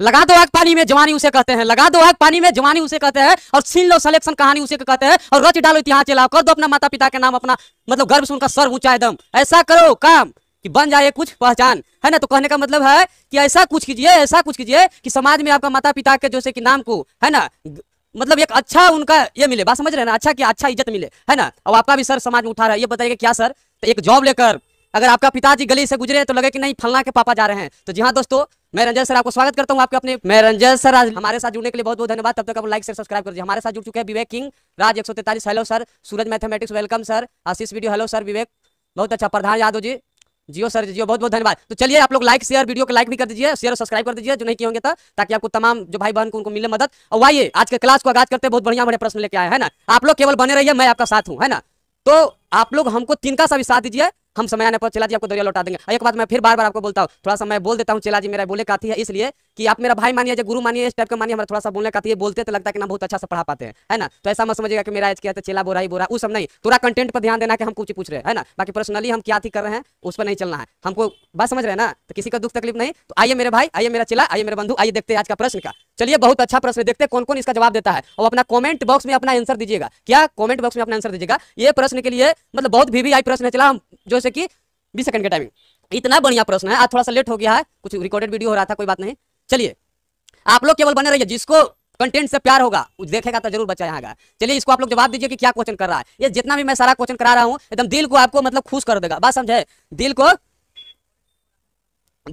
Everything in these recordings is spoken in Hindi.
लगा दो आग पानी में जवानी उसे कहते हैं लगा दो आग पानी में जवानी उसे कहते हैं और छीन लो सिलेक्शन कहानी उसे कहते हैं और रच डालो इतिहास चलाओ कर दो अपना माता पिता के नाम अपना मतलब गर्व से उनका सर ऊंचा एकदम ऐसा करो काम कि बन जाए कुछ पहचान है ना तो कहने का मतलब है कि ऐसा कुछ कीजिए ऐसा कुछ कीजिए कि समाज में आपका माता पिता के जैसे कि नाम को है ना मतलब एक अच्छा उनका ये मिले बात समझ रहे हैं ना अच्छा कि अच्छा इज्जत मिले है ना अब आपका भी सर समाज में उठा रहा है ये बताइए क्या सर तो एक जॉब लेकर अगर आपका पिताजी गली से गुजरे तो लगे कि नहीं फलना के पापा जा रहे हैं तो जी हाँ दोस्तों मैं रंजन सर आपको स्वागत करता हूँ आपके अपने मैं रंजन सर आज हमारे साथ जुड़ने के लिए बहुत बहुत धन्यवाद तब तक आप लाइक से सब्सक्राइब कर दीजिए हमारे साथ जुड़ चुके हैं विवेक किंग राज एक hello sir Suraj mathematics welcome sir Ashish video hello sir Vivek बहुत अच्छा प्रधान यादव जी जियो सर जियो बहुत बहुत धन्यवाद तो चलिए आप लोग लाइक शेयर वीडियो को लाइक भी कर दीजिए शेयर और सब्सक्राइब कर दीजिए जो नहीं किए होंगे तो ताकि आपको तमाम जो भाई बहन को उनको मिले मदद और आइए आज के क्लास को आगाज करते बहुत बढ़िया बढ़िया प्रश्न लेके आए है ना आप लोग केवल बने रहिए मैं आपका साथ हूँ है ना तो आप लोग हमको तीन सा भी साथ दीजिए हम समय आने पर चला जी आपको दरिया लौटा देंगे एक बात मैं फिर बार बार आपको बोलता हूँ थोड़ा सा मैं बोल देता हूँ चला जी मेरा बोले का है इसलिए कि आप मेरा भाई मानिए गुरु मानिए इस टाइप का मानिए हमारा थोड़ा सा बोलने है बोलते तो लगता है कि ना बहुत अच्छा से पढ़ा पाते हैं है ना तो ऐसा मत समझेगा कि मेरा एज क्या चेला बोरा ही बोरा उस सब नहीं पूरा कंटेंट पर ध्यान देना कि हम कुछ पूछ रहे हैं ना बाकी पर्सनली हम क्या थी कर रहे हैं उस पर नहीं चलना है हमको बात समझ रहे हैं ना तो किसी का दुख तकलीफ नहीं तो आइए मेरे भाई आइए मेरा चेला आइए मेरे बंधु आइए देखते हैं आज का प्रश्न का चलिए बहुत अच्छा प्रश्न देखते हैं कौन कौन इसका जवाब देता है और अपना कमेंट बॉक्स में अपना आंसर दीजिएगा क्या कमेंट बॉक्स में अपना आंसर दीजिएगा ये प्रश्न के लिए मतलब बहुत भी, भी आई प्रश्न है चला हम से कि बीस सेकंड के टाइमिंग इतना बढ़िया प्रश्न है आज थोड़ा सा लेट हो गया है कुछ रिकॉर्डेड वीडियो हो रहा था कोई बात नहीं चलिए आप लोग केवल बने रहिए जिसको कंटेंट से प्यार होगा देखेगा तो जरूर बच्चा यहाँ चलिए इसको आप लोग जवाब दीजिए कि क्या क्वेश्चन कर रहा है ये जितना भी मैं सारा क्वेश्चन करा रहा हूँ एकदम दिल को आपको मतलब खुश कर देगा बात समझे दिल को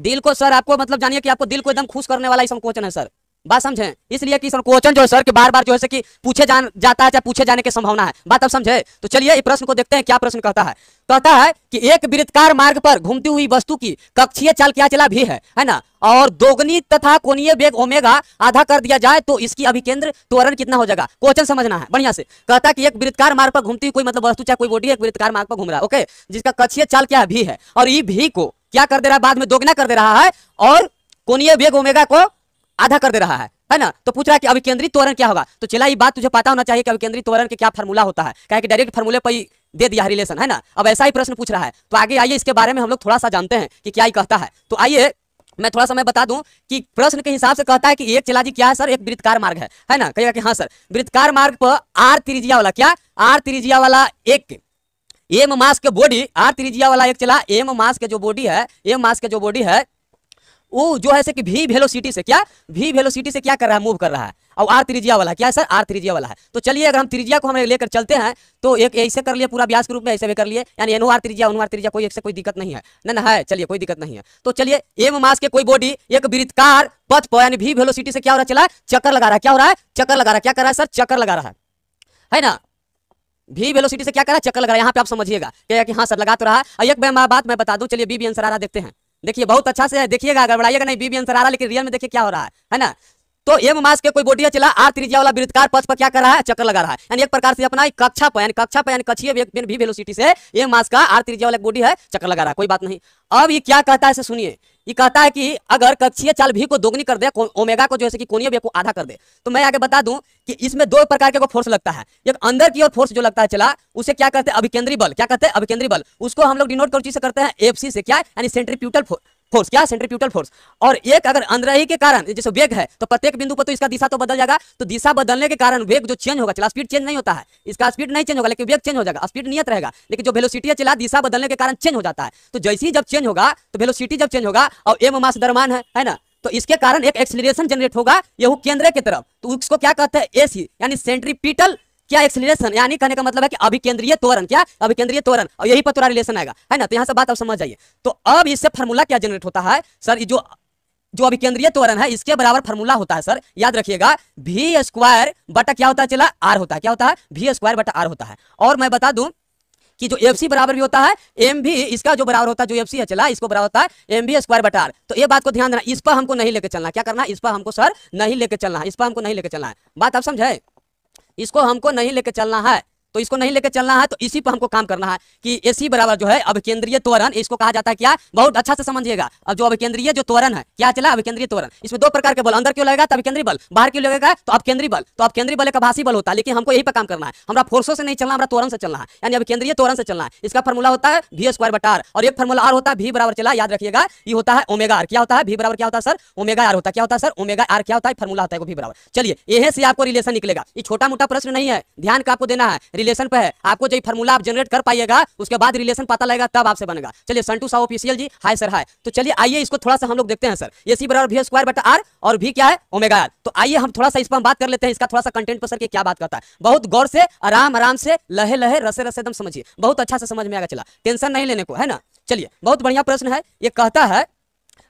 दिल को सर आपको मतलब जानिए कि आपको दिल को एकदम खुश करने वाला इस क्वेश्चन है सर बात समझे इसलिए कि क्वेश्चन जो है सर के बार बार जो है कि पूछे जान जाता है चाहे पूछे जाने की संभावना है बात आप समझे तो चलिए प्रश्न को देखते हैं क्या प्रश्न कहता है कहता है कि एक वृत्तकार मार्ग पर घूमती हुई वस्तु की कक्षीय चाल क्या चला भी है है ना और दोगुनी तथा कोणीय वेग ओमेगा आधा कर दिया जाए तो इसकी अभिकेंद्र त्वरण कितना हो जाएगा क्वेश्चन समझना है बढ़िया से कहता है कि एक वृत्तकार मार्ग पर घूमती हुई कोई मतलब वस्तु चाहे कोई बॉडी एक वृत्तकार मार्ग पर घूम रहा है ओके जिसका कक्षीय चाल क्या भी है और ये भी को क्या कर दे रहा है बाद में दोगुना कर दे रहा है और कोणीय वेग ओमेगा को आधा कर दे रहा है है ना तो पूछ रहा है कि अविकेंद्रित त्वरण क्या होगा तो चला ये बात तुझे पता होना चाहिए कि अविकेंद्रित त्वरण के क्या फॉर्मूला होता है क्या कि डायरेक्ट फॉर्मूले पर ही दे दिया रिलेशन है ना अब ऐसा ही प्रश्न पूछ रहा है तो आगे आइए इसके बारे में हम लोग थोड़ा सा जानते हैं कि क्या ही कहता है तो आइए मैं थोड़ा सा मैं बता दूं कि प्रश्न के हिसाब से कहता है कि एक चला जी क्या है सर एक वृत्तकार मार्ग है है ना कहेगा कि हाँ सर वृत्तकार मार्ग पर आर त्रिजिया वाला क्या आर त्रिजिया वाला एक एम मास के बॉडी आर त्रिजिया वाला एक चला एम मास के जो बॉडी है एम मास के जो बॉडी है वो जो है से कि भी वेलोसिटी से क्या भी वेलोसिटी से क्या कर रहा है मूव कर रहा है और आर त्रिज्या वाला क्या है सर आर त्रिज्या वाला है तो चलिए अगर हम त्रिज्या को हम लेकर चलते हैं तो एक ऐसे कर लिए पूरा व्यास के रूप में ऐसे भी कर लिए यानी एनो आर त्रिज्या अनुआर त्रिज्या कोई एक से कोई दिक्कत नहीं है ना ना है चलिए कोई दिक्कत नहीं है तो चलिए एम मास के कोई बॉडी एक वृतकार पथ पर यानी भी वेलोसिटी से क्या हो रहा चला चक्कर लगा रहा है क्या हो रहा है चक्कर लगा रहा है क्या कर रहा है सर चक्कर लगा रहा है है ना भी वेलोसिटी से क्या कर रहा है चक्कर लगा रहा है यहाँ पे आप समझिएगा कि हाँ सर लगा तो रहा है एक बात मैं बता दूं चलिए बी भी आंसर आ रहा देखते हैं देखिए बहुत अच्छा से है देखिएगा गड़बड़ाइएगा नहीं बी आंसर आ रहा है लेकिन रियल में देखिए क्या हो रहा है है ना तो एम मास के कोई बोडिया चला आर त्रिज्या वाला वृत्तकार पथ पर क्या कर रहा है चक्कर लगा रहा है यानी एक प्रकार से अपना कक्षा पर कक्षा पर यानी भी वेलोसिटी से एम मास का आर त्रिज्या वाला बॉडी है चक्कर लगा रहा है कोई बात नहीं अब ये क्या कहता है सुनिए ये कहता है कि अगर कक्षीय चाल भी को दोगुनी कर दे ओमेगा को जो है कि कोनिया भी को आधा कर दे तो मैं आगे बता दूं कि इसमें दो प्रकार के को फोर्स लगता है एक अंदर की ओर फोर्स जो लगता है चला उसे क्या कहते हैं अभिकेंद्रीय बल क्या कहते हैं अभिकेंद्रीय बल उसको हम लोग डिनोट कर चीज से करते हैं एफसी से क्या यानी सेंट्रीप्यूटल फोर्स क्या सेंट्रीप्यूटल फोर्स और एक अगर अंदरही के कारण जैसे वेग है तो प्रत्येक बिंदु पर तो इसका दिशा तो बदल जाएगा तो दिशा बदलने के कारण वेग जो चेंज होगा चला स्पीड चेंज नहीं होता है इसका स्पीड नहीं चेंज होगा लेकिन वेग चेंज हो जाएगा स्पीड नियत रहेगा लेकिन जो वेलोसिटी है चला दिशा बदलने के कारण चेंज हो जाता है तो जैसे ही जब चेंज होगा तो वेलोसिटी जब चेंज होगा और एम मास दरमान है है ना तो इसके कारण एक एक्सिलेशन जनरेट होगा यह केंद्र की तरफ तो उसको क्या कहते हैं एसी यानी सेंट्रीपिटल क्या एक्सलेशन यानी कहने का मतलब है कि अभिकेंद्रीय त्वरण क्या अभिकेंद्रीय त्वरण और यही पर तुरा रिलेशन आएगा है ना तो यहाँ से बात आप समझ जाइए तो अब इससे फॉर्मूला क्या जनरेट होता है सर जो जो अभिकेंद्रीय त्वरण है इसके बराबर फॉर्मूला होता है सर याद रखिएगा भी स्क्वायर बटा क्या होता है चला आर होता है क्या होता है भी स्क्वायर बटा आर होता है और मैं बता दू कि जो एफ बराबर भी होता है एम भी इसका जो बराबर होता है जो एफ है चला इसको बराबर होता है एम भी स्क्वायर बटार आर तो ये बात को ध्यान देना इस पर हमको नहीं लेकर चलना क्या करना इस पर हमको सर नहीं लेकर चलना है इस पर हमको नहीं लेकर चलना है बात आप समझे इसको हमको नहीं लेके चलना है तो इसको नहीं लेकर चलना है तो इसी पर हमको काम करना है कि एसी बराबर जो है अब केंद्रीय त्वरण इसको कहा जाता है क्या बहुत अच्छा से समझिएगा अब जो अब केंद्रीय जो त्वरण है क्या चला अब केंद्रीय त्वरण इसमें दो प्रकार के बल अंदर क्यों लगेगा तब केंद्रीय बल बाहर क्यों लगेगा तो अब केंद्रीय बल तो अब केंद्रीय बल एक भाषी बल होता है लेकिन हमको यही पर काम करना है हमारा फोर्सों से नहीं चलना हमारा त्वरण से चलना है यानी अब केंद्रीय त्वरण से चलना है इसका फॉर्मूला होता है भी स्क्वायर बटार और एक फॉर्मूला आर होता है भी बराबर चला याद रखिएगा ये e होता है ओमेगा आर क्या होता है भी बराबर क्या होता है सर ओमेगा आर होता है क्या होता है सर ओमेगा आर क्या होता है फॉर्मूला होता है भी बराबर चलिए यही से आपको रिलेशन निकलेगा ये छोटा मोटा प्रश्न नहीं है ध्यान का आपको देना है रिलेशन पे है आपको जो फॉर्मूला आप जनरेट कर पाएगा उसके बाद रिलेशन पता लगेगा तब आपसे बनेगा चलिए Santu Sahu official ji hi sir hi तो चलिए आइए इसको थोड़ा सा हम लोग देखते हैं सर ए सी बराबर भी स्क्वायर बट आर और भी क्या है ओमेगा आर तो आइए हम थोड़ा सा इस पर हम बात कर लेते हैं इसका थोड़ा सा कंटेंट पर सर के क्या बात करता है बहुत गौर से आराम आराम से लहे लहे रसे रसे एकदम समझिए बहुत अच्छा से समझ में आएगा चला टेंशन नहीं लेने को है ना चलिए बहुत बढ़िया प्रश्न है ये कहता है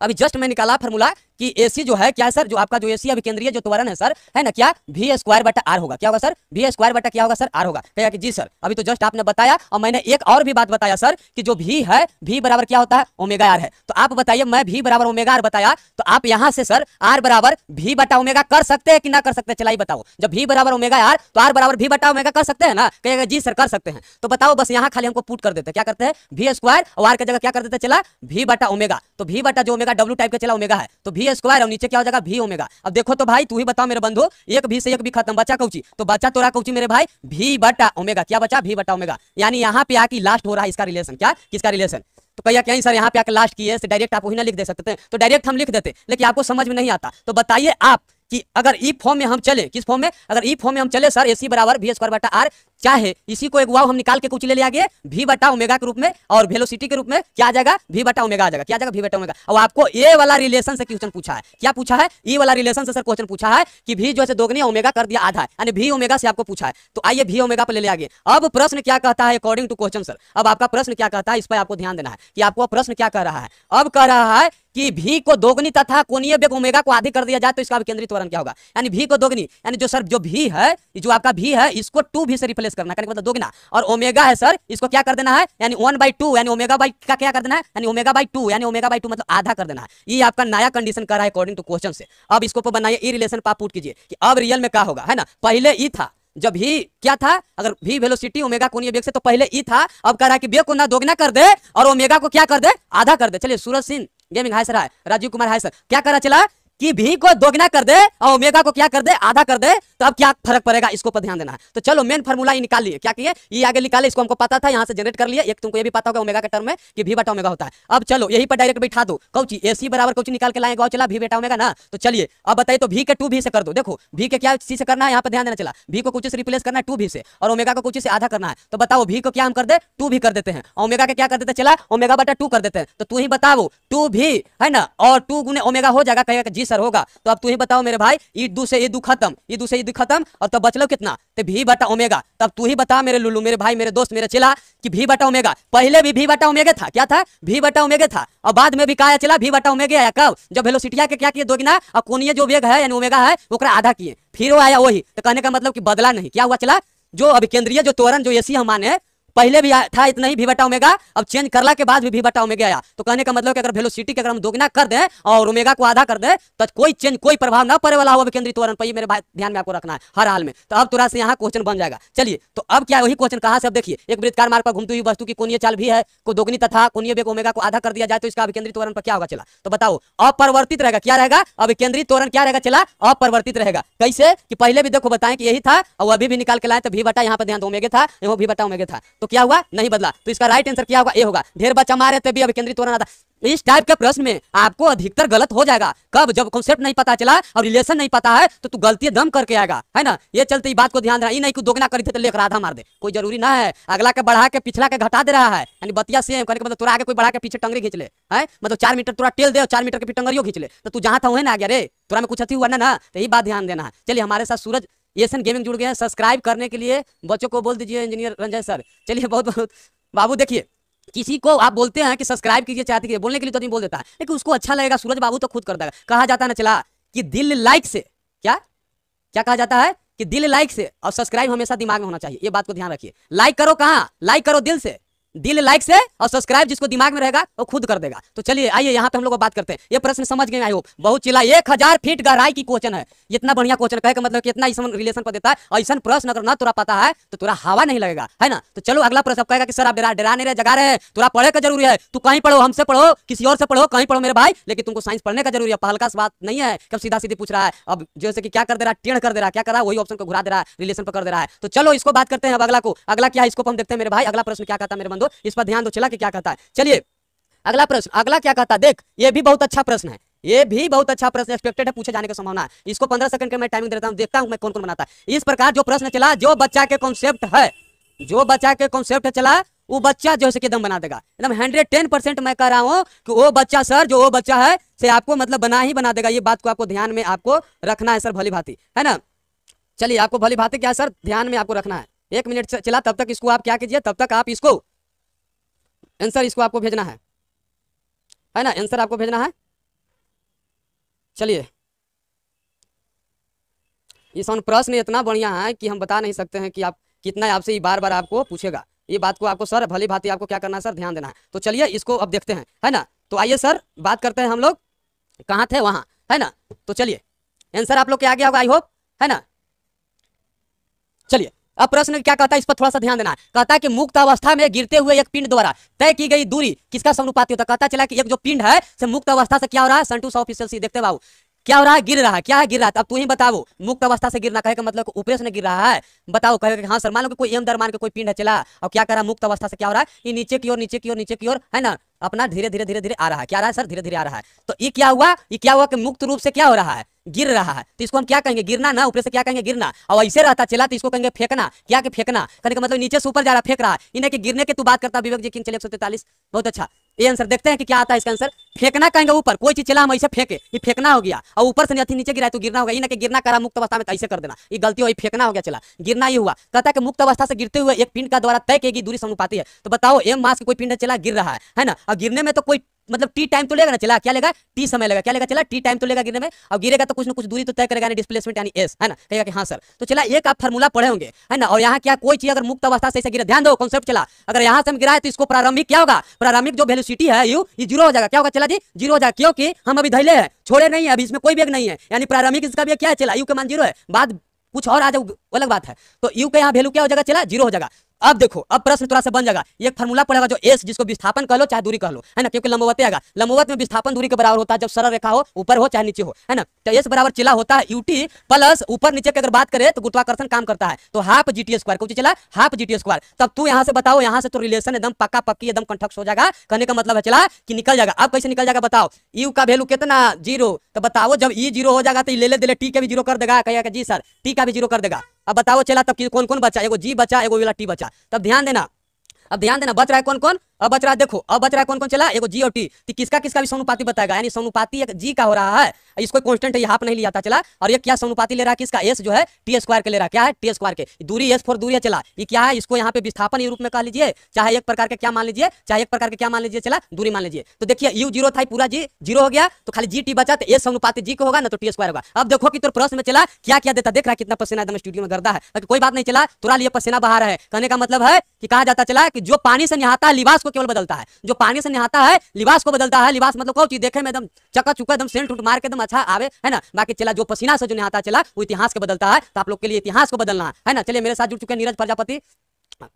अभी जस्ट मैं निकाला फॉर्मूला कि एसी जो है क्या सर जो आपका जो एसी अभी केंद्रीय जो त्वरण है सर है ना क्या भी स्क्वायर बटा आर होगा क्या होगा सर भी स्क्वायर बटा क्या होगा सर आर होगा कहेगा कि जी सर अभी तो जस्ट आपने बताया और मैंने एक और भी बात बताया सर कि जो भी है भी बराबर क्या होता है ओमेगा आर है तो आप बताइए मैं भी बराबर ओमेगा आर बताया तो आप यहाँ से सर आर बराबर भी बटा ओमेगा कर सकते हैं कि ना कर सकते चलाई बताओ जब भी बराबर ओमेगा आर तो आर बराबर भी बटा ओमेगा कर सकते हैं ना कहेगा जी सर कर सकते हैं तो बताओ बस यहाँ खाली हमको पुट कर देते क्या करते हैं भी स्क्वायर और आर की जगह क्या कर देते चला भी बटा ओमेगा तो भी बटा जो ओमेगा डब्ल्यू टाइप का चला ओमेगा है तो भी बी स्क्वायर और नीचे क्या हो जाएगा भी ओमेगा अब देखो तो भाई तू ही बताओ मेरे बंधु एक भी से एक भी खत्म बचा कौची तो बचा तोरा कौची मेरे भाई भी बटा ओमेगा क्या बचा भी बटा ओमेगा यानी यहाँ पे आके लास्ट हो रहा है इसका रिलेशन क्या किसका रिलेशन तो कहिया कहीं सर यहाँ पे आके लास्ट किए डायरेक्ट आप वही ना लिख दे सकते हैं तो डायरेक्ट हम लिख देते लेकिन आपको समझ में नहीं आता तो बताइए आप कि अगर ई फॉर्म में हम चले किस फॉर्म में अगर ई फॉर्म में हम चले सर ए सी बराबर भी स्क्वायर बटा आर चाहे इसी को एक वाव हम निकाल के कुछ ले लिया गया भी बटा ओमेगा के रूप में और वेलोसिटी के रूप में क्या आ जाएगा भी बटा ओमेगा आ जाएगा क्या जाएगा भी बटा ओमेगा और आपको ए वाला रिलेशन से क्वेश्चन पूछा है क्या पूछा है ई e वाला रिलेशन से सर क्वेश्चन पूछा है कि भी जो है दोगुनी ओमेगा कर दिया आधा यानी भी ओमेगा से आपको पूछा है तो आइए भी ओमेगा पर ले लिया गया अब प्रश्न क्या कहता है अकॉर्डिंग टू क्वेश्चन सर अब आपका प्रश्न क्या कहता है इस पर आपको ध्यान देना है कि आपको प्रश्न क्या कह रहा है अब कह रहा है कि भी को दोगुनी तथा कोणीय वेग ओमेगा को आधी कर दिया जाए तो इसका विकेंद्रित त्वरण क्या होगा यानी भी को दोगुनी यानी जो सर जो भी है जो आपका भी है इसको टू भी से रिप्लेस करना करने मतलब दोगुना और ओमेगा है सर इसको क्या कर देना है यानी वन बाई टू यानी ओमेगा बाई का क्या कर देना है यानी ओमेगा बाई टू यानी ओमेगा बाई टू मतलब आधा कर देना है ये आपका नया कंडीशन कर रहा है अकॉर्डिंग टू क्वेश्चन से अब इसको बनाइए ई रिलेशन पाप पुट कीजिए कि अब रियल में क्या होगा है ना पहले ई था जब ही क्या था अगर भी वेलोसिटी ओमेगा कोणीय वेग से तो पहले ई था अब कह रहा है कि वेग को ना दोगुना कर दे और ओमेगा को क्या कर दे आधा कर दे चलिए Suraj Singh gaming hi sir hi Rajiv Kumar hi sir क्या करा चला कि भी को दोगुना कर दे और ओमेगा को क्या कर दे आधा कर दे तो अब क्या फर्क पड़ेगा इसको पर ध्यान देना है तो चलो मेन फॉर्मूला ये निकाल लिए क्या किए ये आगे निकाले इसको हमको पता था यहाँ से जनरेट कर लिए एक तुमको ये भी पता होगा ओमेगा के टर्म में कि भी बटा ओमेगा होता है अब चलो यही पर डायरेक्ट बैठा दो कौची एसी बराबर कौची निकाल के लाएगा चला भी बेटा ओमेगा ना तो चलिए अब बताइए तो भी के टू भी से कर दो देखो भी के क्या सी से करना है यहाँ पर ध्यान देना चला भी को कुछ से रिप्लेस करना है टू भी से और ओमेगा को कुछ से आधा करना है तो बताओ भी को क्या हम कर दे टू भी कर देते हैं ओमेगा के क्या कर देते चला ओमेगा बटा टू कर देते हैं तो तू ही बताओ टू भी है ना और टू गुने ओमेगा हो जाएगा कहेगा जी सर होगा तो अब तू ही बताओ मेरे भाई ईदू से ईदू खत्म ईदू से ईदू खत्म और तब बचलो कितना तो भी बटा ओमेगा तब तू ही बता मेरे लुल्लू मेरे भाई मेरे दोस्त मेरे चिला कि भी बटा ओमेगा पहले भी भी बटा ओमेगा था क्या था भी बटा ओमेगा था और बाद में भी कहा चला भी बटा ओमेगा आया कब जब वेलोसिटिया के क्या किए दोगिना और कोनिये जो वेग है यानी ओमेगा है ओकरा आधा किए फिर वो आया वही तो कहने का मतलब कि बदला नहीं क्या हुआ चला जो अभी केंद्रीय जो तोरण जो एसी हम माने पहले भी था इतना ही भीवटा ओमेगा अब चेंज करला के बाद भी भीवटा ओमेगा आया तो कहने का मतलब कि अगर वेलोसिटी के अगर हम दोगुना कर दें और ओमेगा को आधा कर दें तो कोई चेंज कोई प्रभाव ना पड़े वाला हो विकेंद्रित त्वरण पर ये मेरे भाई ध्यान में आपको रखना है हर हाल में तो अब तुरंत से यहाँ क्वेश्चन बन जाएगा चलिए तो अब क्या वही क्वेश्चन कहाँ से अब देखिए एक वृत्तकार मार्ग पर घूमती हुई वस्तु की कोनीय चाल भी है को दोगुनी तथा कोनीय वेग ओमेगा को आधा कर दिया जाए तो इसका अभिकेंद्रित त्वरण पर क्या होगा चला तो बताओ अपरिवर्तित रहेगा क्या रहेगा अभिकेंद्रित त्वरण क्या रहेगा चला अपरिवर्तित रहेगा कैसे कि पहले भी देखो बताएं कि यही था और अभी भी निकाल के लाए तो भी बटा यहाँ पर ध्यान दो तो ओमेगे था वो भी बटा ओमेगे था तो क्या हुआ नहीं बदला तो इसका राइट आंसर क्या होगा ए होगा ढेर बच्चा मारे थे भी अभी अभिकेंद्रित होना था इस टाइप के प्रश्न में आपको अधिकतर गलत हो जाएगा कब जब कॉन्सेप्ट नहीं पता चला और रिलेशन नहीं पता है तो तू गलती दम करके आएगा है ना ये चलते बात को ध्यान रहा नहीं दोगना करी थे तो लेकर आधा मार दे कोई जरूरी ना है अगला के बढ़ा के पिछला के घटा दे रहा है यानी बतिया से करके मतलब तोरा आगे कोई बढ़ा के पीछे टंगरी खींच ले है मतलब चार मीटर तोरा टेल दे चार मीटर के पीछे टंगरियो खींच ले तो तू जहाँ था वहीं ना आ गया रे तोरा में कुछ अति हुआ ना तो यही बात ध्यान देना है चलिए हमारे साथ सूरज एशियन e गेमिंग जुड़ गए हैं सब्सक्राइब करने के लिए बच्चों को बोल दीजिए इंजीनियर रंजन सर चलिए बहुत बहुत बाबू देखिए किसी को आप बोलते हैं कि सब्सक्राइब कीजिए चाहते कीजिए बोलने के लिए तो नहीं बोल देता है लेकिन उसको अच्छा लगेगा सूरज बाबू तो खुद कर देगा कहा जाता है ना चला कि दिल लाइक से क्या क्या कहा जाता है कि दिल लाइक से और सब्सक्राइब हमेशा दिमाग में होना चाहिए ये बात को ध्यान रखिए लाइक करो कहाँ लाइक करो दिल से दिल लाइक से और सब्सक्राइब जिसको दिमाग में रहेगा वो खुद कर देगा तो चलिए आइए यहाँ पे हम लोग बात करते हैं ये प्रश्न समझ गए आई होप बहुत चिल्ला एक हजार फीट गहराई की क्वेश्चन है इतना बढ़िया क्वेश्चन कहे का मतलब कि इतना रिलेशन पर देता है ऐसा प्रश्न अगर ना तुरा पता है तो तुरा हवा नहीं लगेगा है ना तो चलो अगला प्रश्न कहेगा कि सर आप डरा नहीं रहे जगा रहे तुरा पढ़े का जरूरी है तू कहीं पढ़ो हमसे पढ़ो किसी और से पढ़ो कहीं पढ़ो मेरे भाई लेकिन तुमको साइंस पढ़ने का जरूरी है पहलका बात नहीं है कब सीधा सीधी पूछ रहा है अब जैसे कि क्या कर दे रहा है टेण कर दे रहा है क्या कर रहा है वही ऑप्शन को घुरा दे रहा है रिलेशन पर कर दे रहा है तो चलो इसको बात करते हैं अब अगला को अगला क्या इसको हम देखते हैं मेरे भाई अगला प्रश्न क्या कहता है मेरे बंद दो इस पर ध्यान दो चला के क्या कहता है चलिए अगला प्रश्न अगला क्या कहता है देख ये भी बहुत अच्छा प्रश्न है ये भी बहुत अच्छा प्रश्न एक्सपेक्टेड है पूछे जाने का संभावना है इसको पंद्रह सेकंड के मैं टाइमिंग देता हूँ देखता हूँ मैं कौन कौन बनाता है इस प्रकार जो प्रश्न चला जो बच्चा के कॉन्सेप्ट है जो बच्चा के कॉन्सेप्ट चला वो बच्चा जो है एकदम बना देगा एकदम हंड्रेड टेन परसेंट मैं कह रहा हूँ कि वो बच्चा सर जो वो बच्चा है से आपको मतलब बना ही बना देगा ये बात को आपको ध्यान में आपको रखना है सर भली भांति है ना चलिए आपको भली भांति क्या सर ध्यान में आपको रखना है एक मिनट चला तब तक इसको आप क्या कीजिए तब तक आप इसको आंसर इसको आपको भेजना है है ना आंसर आपको भेजना है चलिए इस प्रश्न इतना बढ़िया है कि हम बता नहीं सकते हैं कि आप कितना आपसे ये बार बार आपको पूछेगा ये बात को आपको सर भली भांति आपको क्या करना है सर ध्यान देना है तो चलिए इसको अब देखते हैं है ना तो आइए सर बात करते हैं हम लोग कहाँ थे वहाँ है ना तो चलिए आंसर आप लोग के आगे होगा आई होप है ना चलिए अब प्रश्न क्या कहता है इस पर थोड़ा सा ध्यान देना कहता है कि मुक्त अवस्था में गिरते हुए एक पिंड द्वारा तय की गई दूरी किसका समुपात होता कहता चला कि एक जो पिंड है से मुक्त अवस्था से क्या हो रहा है संटू सौ फीसद देखते बाबू क्या हो रहा है गिर रहा है क्या है गिर रहा है अब तू ही बताओ मुक्त अवस्था से गिरना कहे का मतलब ऊपर से गिर रहा है बताओ कहे हाँ सर मान लो कोई एम दर मान के कोई पिंड है चला और क्या कर रहा है मुक्त अवस्था से क्या हो रहा है ये नीचे की ओर नीचे की ओर नीचे की ओर है ना अपना धीरे धीरे धीरे धीरे आ रहा है क्या रहा है सर धीरे धीरे आ रहा है तो ये क्या हुआ ये क्या हुआ कि मुक्त रूप से क्या हो रहा है गिर रहा है तो इसको हम क्या कहेंगे गिरना ना ऊपर से क्या कहेंगे गिरना और ऐसे रहता चला तो इसको कहेंगे फेंकना क्या कि फेंकना कहने का मतलब नीचे से ऊपर जा रहा फेंक रहा है इन्हें कि गिरने के तू बात करता विवेक जी किंग चले एक बहुत अच्छा ये आंसर देखते हैं कि क्या आता है इसका आंसर फेंकना कहेंगे ऊपर कोई चीज चला हम ऐसे फेंके ये फेंकना हो गया और ऊपर से अथी नीचे गिरा तो गिरना होगा ये ना कि गिरना करा मुक्त अवस्था में तो ऐसे कर देना ये गलती हुई फेंकना हो गया चला गिरना ही हुआ कहता है कि मुक्त अवस्था से गिरते हुए एक पिंड का द्वारा तय की दूरी समुपाती है तो बताओ एम मास कोई पिंड चला गिर रहा है है ना और गिरने में तो कोई मतलब टी टाइम तो लेगा ना चला क्या लेगा टी समय लेगा क्या लेगा चला टी टाइम तो लेगा गिरने में अब गिरेगा तो कुछ ना कुछ दूरी तो तय करेगा यानी डिस्प्लेसमेंट यानी एस है ना कहेगा कि हाँ सर तो चला एक आप फॉर्मूला पढ़े होंगे है ना और यहाँ क्या कोई चीज अगर मुक्त अवस्था से ऐसे गिरा ध्यान दो कॉन्सेप्ट चला अगर यहाँ से हम गिरा है तो इसको प्रारंभिक क्या होगा प्रारंभिक जो वेलोसिटी है यू ये जीरो हो जाएगा क्या होगा चला जी जीरो हो जाएगा क्योंकि हम अभी धैले है छोड़े नहीं है अभी इसमें कोई वेग नहीं है यानी प्रारंभिक इसका भी क्या है चला यू के मान जीरो है बाद कुछ और आ जाओ अलग बात है तो यू का यहाँ वैल्यू क्या हो जाएगा चला जीरो हो जाएगा अब देखो अब प्रश्न थोड़ा सा बन जाएगा एक फॉर्मूला पड़ेगा जो एस जिसको विस्थापन कह लो चाहे दूरी कह लो है ना क्योंकि लंबवत आएगा लंबवत में विस्थापन दूरी के बराबर होता है जब सरल रेखा हो ऊपर हो चाहे नीचे हो है ना तो एस बराबर चिला होता है यूटी प्लस ऊपर नीचे की अगर बात करें तो गुरुत्वाकर्षण काम करता है तो हाफ जी टी स्क्वायर चला हाफ जी टी स्क्वायर तब तू यहाँ से बताओ यहाँ से तो रिलेशन एकदम पक्का पक्की एकदम कंठक्स हो जाएगा कहने का मतलब है चला कि निकल जाएगा अब कैसे निकल जाएगा बताओ यू का वैल्यू कितना जीरो तो बताओ जब ई e जीरो हो जाएगा तो e ले ले टी का भी जीरो कर देगा कहेगा जी सर टी का भी जीरो कर देगा अब बताओ चला तब कौन कौन बचा एगो जी बचा एगो विला टी बचा तब ध्यान देना अब ध्यान देना बच रहा है कौन कौन अब बच रहा देखो अब बच रहा है कौन कौन चला एगो जी और टी तो किसका किसका भी समुपाति बताएगा यानी समुपाति एक जी का हो रहा है इसको कॉन्स्टेंट यहाँ पर नहीं लिया था चला और ये क्या समुपाति ले रहा है किसका एस जो है टी स्क्वायर के ले रहा क्या है टी स्क्वायर के दूरी एस फोर दूरी है चला ये क्या है इसको यहाँ पे विस्थापन रूप में कह लीजिए चाहे एक प्रकार के क्या मान लीजिए चाहे एक प्रकार के क्या मान लीजिए चला दूरी मान लीजिए तो देखिए यू जीरो था पूरा जी जीरो हो गया तो खाली जी टी बचा तो एस समानुपाती जी को होगा ना तो टी स्क्वायर होगा अब देखो कि तुर तो प्रश्न में चला क्या क्या देता देख रहा कितना पसीना एकदम स्टूडियो में गर्दा है कोई बात नहीं चला तुरा लिए पसीना बाहर है कहने का मतलब है कि कहा जाता चला कि जो पानी से नहाता है लिबास को केवल बदलता है जो पानी से नहाता है लिबास को बदलता है लिबास मतलब कौन चीज देखे में एकदम चका चुका एकदम सेंट उठ मार के एकदम अच्छा आवे है ना बाकी चला जो पसीना से जो नहाता चला वो इतिहास को बदलता है तो आप लोग के लिए इतिहास को बदलना है ना चलिए मेरे साथ जुड़ चुके हैं नीरज प्रजापति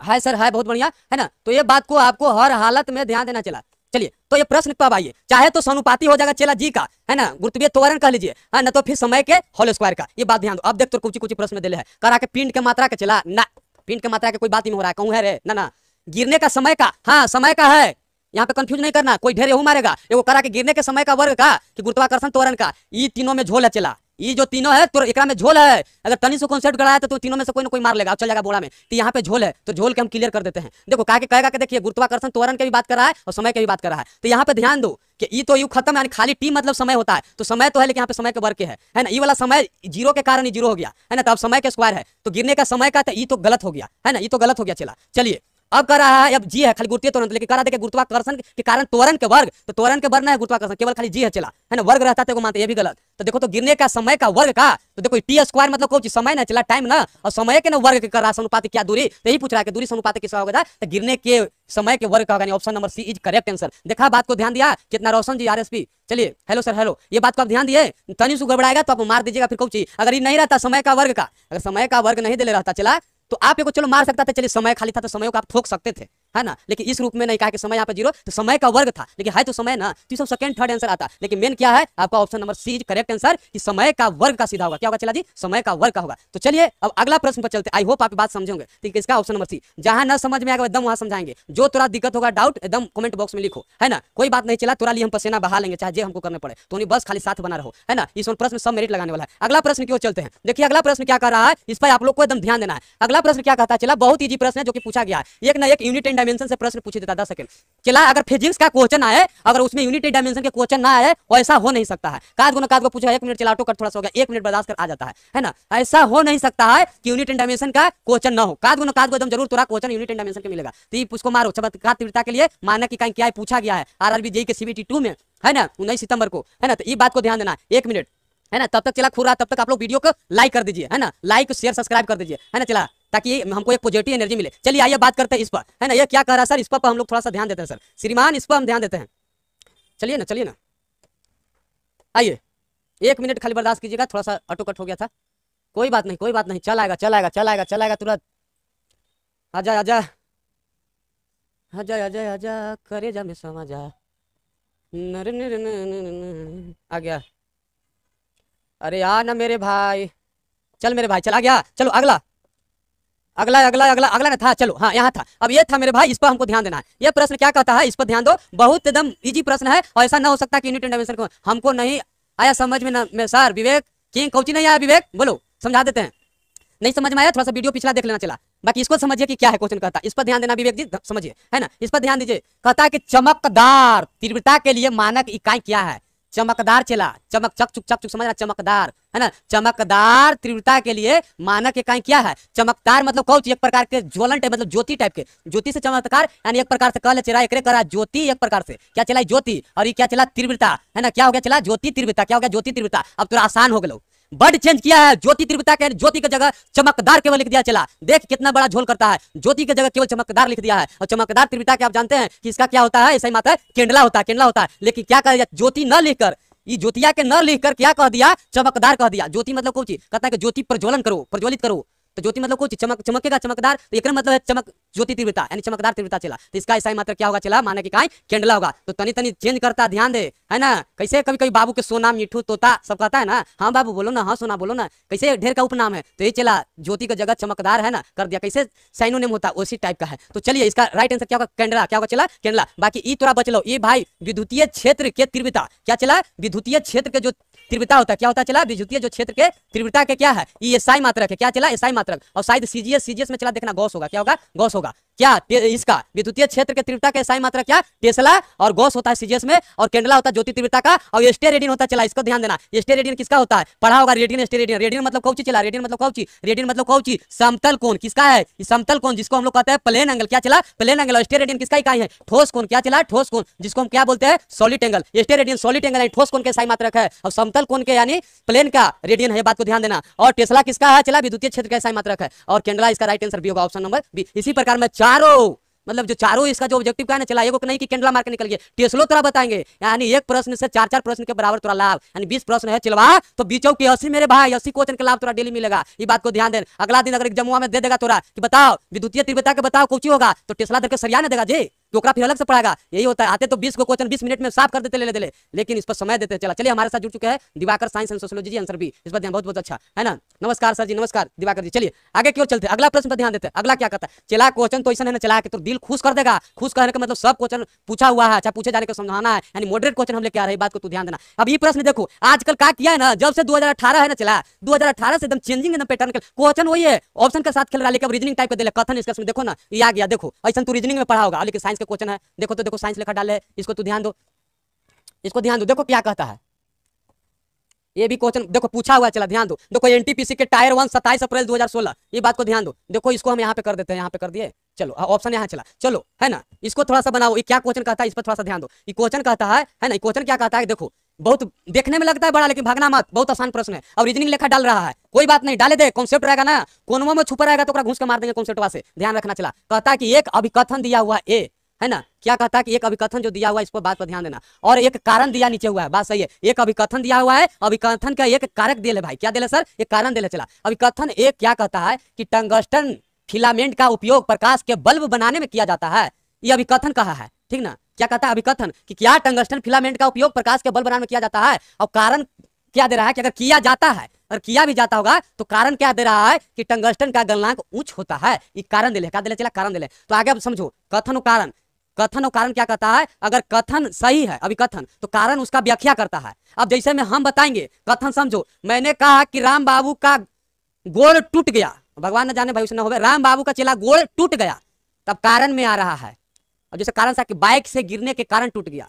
है सर है बहुत बढ़िया है ना तो ये बात को आपको हर हालत में ध्यान देना चला चलिए तो ये प्रश्न कब आइए चाहे तो सनुपाति हो जाएगा चेला जी का है ना गुरुत्वीय त्वरण कह लीजिए है हाँ, ना तो फिर समय के होल स्क्वायर का ये बात ध्यान दो अब देख तो कुछ कुछ प्रश्न दिले है करा के पिंड के मात्रा के चला ना पिंड के मात्रा के कोई बात नहीं हो रहा है कहूँ है रे ना ना गिरने का समय का हाँ समय का है यहाँ पे कंफ्यूज नहीं करना कोई ढेर यू मारेगा एगो करा के गिरने के समय का वर्ग का कि गुरुत्वाकर्षण तोरण का ये तीनों में झोल है चला ये जो तीनों है तो एक में झोल है अगर तनी से कॉन्सेप्ट गड़ाया तो तीनों में से कोई ना कोई मार लेगा चल जाएगा बोड़ा में तो यहाँ पे झोल है तो झोल के हम क्लियर कर देते हैं देखो कहा कहेगा कि देखिए गुरुत्वाकर्षण तोरण की भी बात कर रहा है और समय की भी बात कर रहा है तो यहाँ पे ध्यान दो कि ये तो यू खत्म यानी खाली टी मतलब समय होता है तो समय तो है लेकिन यहाँ पे समय के वर्ग के है है ना ये वाला समय जीरो के कारण ही जीरो हो गया है ना तो अब समय के स्क्वायर है तो गिरने का समय का तो ये तो गलत हो गया है ना ये तो गलत हो गया चला चलिए अब कर रहा है अब जी है खाली गुरुत्वीय त्वरण तो लेकिन करा देखिए गुरुत्वाकर्षण के कारण त्वरण के वर्ग तो त्वरण के वर्ग है गुरुत्वाकर्षण केवल खाली जी है चला है ना वर्ग रहता है मानते ये भी गलत तो देखो तो गिरने का समय का वर्ग का तो देखो टी स्क्वायर मतलब कोई समय ना चला टाइम ना और समय के ना वर्ग कर रहा अनुपातिक क्या दूरी तो यही पूछ रहा है कि दूरी अनुपात किसका होगा तो गिरने के समय के वर्ग का होगा option number C is correct answer देखा बात को ध्यान दिया कितना रोशन जी आर चलिए हेलो सर हेलो ये बात को आप ध्यान दिए तनिष सु गड़बड़ाएगा तो आप मार दीजिएगा फिर कौची अगर ये नहीं रहता समय का वर्ग का अगर समय का वर्ग नहीं दे रहता तो चला तो आप एक चलो मार सकता था चलिए समय खाली था तो समय को आप थोक सकते थे है ना लेकिन इस रूप में नहीं कहा कि समय यहाँ पर जीरो तो समय का वर्ग था लेकिन है तो समय ना तो सब सेकंड थर्ड आंसर आता लेकिन मेन क्या है आपका option number C correct answer कि समय का वर्ग का सीधा होगा क्या होगा चला जी समय का वर्ग का होगा तो चलिए अब अगला प्रश्न पर चलते आई होप आप बात समझेंगे ठीक है इसका ऑप्शन नंबर सी जहां न समझ में आएगा एकदम वहां समझाएंगे जो थोड़ा दिक्कत होगा डाउट एकदम कमेंट बॉक्स में लिखो है ना कोई बात नहीं चला थोड़ा लिए हम पसीना बहा लेंगे चाहे जो हमको करने पड़े तो बस खाली साथ बना रहो है ना इस प्रश्न सब मेरिट लगाने वाला है अगला प्रश्न क्यों चलते हैं देखिए अगला प्रश्न क्या कर रहा है इस पर आप लोग को एकदम ध्यान देना है अगला प्रश्न क्या कहता है चला बहुत ईजी प्रश्न है जो कि पूछा गया है एक ना एक यूनिट डायमेंशन से प्रश्न पूछे देता दस सेकंड चला अगर फिजिक्स का क्वेश्चन आए अगर उसमें यूनिटी डायमेंशन के क्वेश्चन ना आए ऐसा हो नहीं सकता है काज गुना काज को पूछा एक मिनट चलाटो कर थोड़ा सा हो गया एक मिनट बर्दाश्त कर आ जाता है है ना ऐसा हो नहीं सकता है कि यूनिट एंड डायमेंशन का क्वेश्चन ना हो काज गुना काज को एकदम जरूर थोड़ा क्वेश्चन यूनिट एंड डायमेंशन के मिलेगा तो उसको मारो चमत्कार तीव्रता के लिए माना मानक कहीं क्या पूछा गया है आर आर के सीबीटी टू में है ना उन्नीस सितंबर को है ना तो ये बात को ध्यान देना एक मिनट है ना तब तक चला खुरा तब तक आप लोग वीडियो को लाइक कर दीजिए है ना लाइक शेयर सब्सक्राइब कर दीजिए है ना चला ताकि हमको एक पॉजिटिव एनर्जी मिले चलिए आइए बात करते हैं इस पर है ना ये क्या कह रहा है सर इस पर हम लोग थोड़ा सा ध्यान देते हैं सर श्रीमान इस पर हम ध्यान देते हैं चलिए ना चलिए ना आइए एक मिनट खाली बर्दाश्त कीजिएगा थोड़ा सा ऑटो कट हो गया था कोई बात नहीं कोई बात नहीं चल आएगा चल आएगा चल आएगा चल आएगा तुरंत आजा आजा आजा आजा आजा करे जा मैं समा जा आ गया अरे आ ना मेरे भाई चल मेरे भाई चल आ गया चलो अगला अगला अगला अगला अगला ना था चलो हाँ यहाँ था अब ये था मेरे भाई इस पर हमको ध्यान देना है ये प्रश्न क्या कहता है इस पर ध्यान दो बहुत एकदम इजी प्रश्न है और ऐसा ना हो सकता कि को हमको नहीं आया समझ में, ना सर विवेक किंग कौची नहीं आया विवेक बोलो समझा देते हैं नहीं समझ में आया थोड़ा सा वीडियो पिछला देख लेना चला बाकी इसको समझिए कि क्या है क्वेश्चन कहता इस पर ध्यान देना विवेक जी समझिए है ना इस पर ध्यान दीजिए कहता है कि चमकदार तीव्रता के लिए मानक इकाई क्या है चमकदार चला चमक चक चुक चक चुक समझ रहा चमकदार है ना चमकदार तीव्रता के लिए मानक इकाई क्या है चमकदार मतलब कौच एक प्रकार के ज्वलन टाइप मतलब ज्योति टाइप के ज्योति से चमत्कार यानी एक प्रकार से कल चेरा एक करा ज्योति एक प्रकार से क्या चला ज्योति और ये क्या चला तीव्रता है ना क्या हो गया चला ज्योति तीव्रता क्या हो गया ज्योति तीव्रता अब तुरा आसान हो गया बर्ड चेंज किया है ज्योति त्रिपुता के ज्योति की जगह चमकदार केवल लिख दिया चला देख कितना बड़ा झोल करता है ज्योति की जगह केवल चमकदार लिख दिया है और चमकदार त्रिपुता के आप जानते हैं कि इसका क्या होता है ऐसा ही माता है केंडला होता है केंडला होता है लेकिन क्या कर ज्योति न लिखकर ये ज्योतिया के न लिखकर क्या कह दिया चमकदार कह दिया ज्योति मतलब कौन चीज कहता है कि ज्योति प्रज्वलन करो प्रज्वलित करो तो ज्योति मतलब कुछ चमक चमकेगा चमकदार तो एक मतलब है चमक ज्योति तीव्रता यानी चमकदार तीव्रता चला तो इसका ईसाई मात्र क्या होगा चला माने की कहीं केंडला होगा तो तनी तनी चेंज करता ध्यान दे है ना कैसे कभी कभी बाबू के सोना मिठू तोता सब कहता है ना हाँ बाबू बोलो ना हाँ सोना बोलो ना कैसे ढेर का उपनाम है तो ये चला ज्योति का जगह चमकदार है ना कर दिया कैसे साइनोनेम होता है उसी टाइप का है तो चलिए इसका राइट आंसर क्या होगा केंडला क्या होगा चला केंडला बाकी ई तोरा बचलो ये भाई विद्युतीय क्षेत्र के तीव्रता क्या चला विद्युतीय क्षेत्र के जो तीव्रता होता है क्या होता चला विद्युतीय जो क्षेत्र के तीव्रता के क्या है ये e एसआई मात्रक है क्या चला एसआई मात्रक और शायद सीजीएस सीजीएस में चला देखना गौस होगा क्या होगा गौस होगा क्या इसका विद्युतीय क्षेत्र के तीव्रता का ईसाई मात्रा क्या टेसला और गोस होता है सीजीएस में और केंडला होता है ज्योति तीव्रता का और एस्टे रेडियन होता चला इसको ध्यान देना एस्टे रेडियन किसका होता है पढ़ा होगा रेडियन एस्टे रेडियन रेडियन मतलब कौची चला रेडियन मतलब कौची रेडियन मतलब कौची समतल कौन किसका है समतल कौन जिसको हम लोग कहते हैं प्लेन एंगल क्या चला प्लेन एंगल एस्टे रेडियन किसका इकाई है ठोस कौन क्या चला ठोस कौन जिसको हम क्या बोलते हैं solid angle steradian solid angle है ठोस कौन के साई मात्रक है और समतल कौन के यानी प्लेन का रेडियन है बात को ध्यान देना और टेसला किसका है चला विद्युतीय क्षेत्र का साई मात्रक है और केंडला इसका राइट आंसर भी होगा ऑप्शन नंबर बी इसी प्रकार में चार चारों मतलब जो चारों इसका जो ऑब्जेक्टिव क्या है ना चला नहीं कि केंडला मार के निकल गए टेस्लो तरह बताएंगे यानी एक प्रश्न से चार चार प्रश्न के बराबर तुरा लाभ यानी बीस प्रश्न है चलवा तो बीचों की अस्सी मेरे भाई अस्सी क्वेश्चन के लाभ तुरा डेली मिलेगा ये बात को ध्यान दे अगला दिन अगर एक जमुआ में दे देगा तुरा कि बताओ विद्युतीय तीव्रता के बताओ कुछ होगा तो टेस्ला दर सरिया सरिया देगा जी तो फिर अलग से पढ़ाएगा यही होता है आते तो बीस को क्वेश्चन बीस मिनट में साफ कर देते ले ले लेकिन इस पर समय देते चला चलिए हमारे साथ जुड़ चुके हैं Diwakar science and sociology ji answer भी इस पर ध्यान बहुत बहुत अच्छा है ना नमस्कार सर जी नमस्कार दिवाकर जी चलिए आगे क्यों चलते अगला प्रश्न पर ध्यान देते अगला क्या करता है चला क्वेश्चन तो ऐसा चला के तो दिल खुश कर देगा खुश करने का मतलब सब क्वेश्चन पूछा हुआ है अच्छा पूछे जाने का समझाना है यानी मॉडरेट क्वेश्चन हम लेके आ रहे बात को तू तो ध्यान देना अब ये प्रश्न देखो आजकल का किया है ना जब से दो है ना चला दो से एकदम चेंजिंग एकदम पैटर्न क्वेश्चन वही है ऑप्शन के साथ खेल रहा है लेकिन रीजनिंग टाइप का कथन इसका देखो ना ये आ गया देखो ऐसा तू तो रीजनिंग में पढ़ा होगा लेकिन साइंस साइंस के क्वेश्चन है देखो तो देखो साइंस लिखा डाले इसको तो ध्यान दो इसको ध्यान दो देखो क्या कहता है ये भी क्वेश्चन देखो पूछा हुआ चला ध्यान दो देखो एनटीपीसी के टायर वन सत्ताईस अप्रैल 2016 ये बात को ध्यान दो देखो इसको हम यहाँ पे कर देते हैं यहाँ पे कर दिए चलो ऑप्शन यहाँ चला चलो है ना इसको थोड़ा सा बनाओ ये क्या क्वेश्चन कहता है इस पर थोड़ा सा ध्यान दो ये क्वेश्चन कहता है है ना क्वेश्चन क्या कहता है देखो बहुत देखने में लगता है बड़ा लेकिन भागना मत बहुत आसान प्रश्न है और रीजनिंग लेखा डाल रहा है कोई बात नहीं डाले दे कॉन्सेप्ट रहेगा ना कोनवा में छुपा रहेगा तो घुस के मार देंगे कॉन्सेप्ट वहां से ध्यान रखना चला कहता है कि एक अभिकथन दिया हुआ ए है ना क्या कहता है कि एक अभिकथन जो दिया हुआ है इस पर बात पर ध्यान देना और एक कारण दिया नीचे हुआ है बात सही है एक अभिकथन दिया हुआ है अभिकथन का एक कारक दिल है भाई क्या दिल है सर एक कारण दिल है चला अभिकथन एक क्या कहता है कि टंगस्टन फिलामेंट का उपयोग प्रकाश के बल्ब बनाने में किया जाता है ये अभिकथन कहा है ठीक ना क्या कहता है अभिकथन कि क्या टंगस्टन फिलामेंट का उपयोग प्रकाश के बल्ब बनाने में किया जाता है और कारण क्या दे रहा है कि अगर किया जाता है और किया भी जाता होगा तो कारण क्या दे रहा है कि टंगस्टन का गलनांक उच्च होता है ये कारण दिले क्या दिले चला कारण दिले तो आगे अब समझो कथन और कारण कथन और कारण क्या कहता है अगर कथन सही है अभी कथन तो कारण उसका व्याख्या करता है अब जैसे में हम बताएंगे कथन समझो मैंने कहा कि राम बाबू का गोल टूट गया भगवान न जाने भाई उसने हो राम बाबू का चेला गोल टूट गया तब कारण में आ रहा है अब जैसे कारण था कि बाइक से गिरने के कारण टूट गया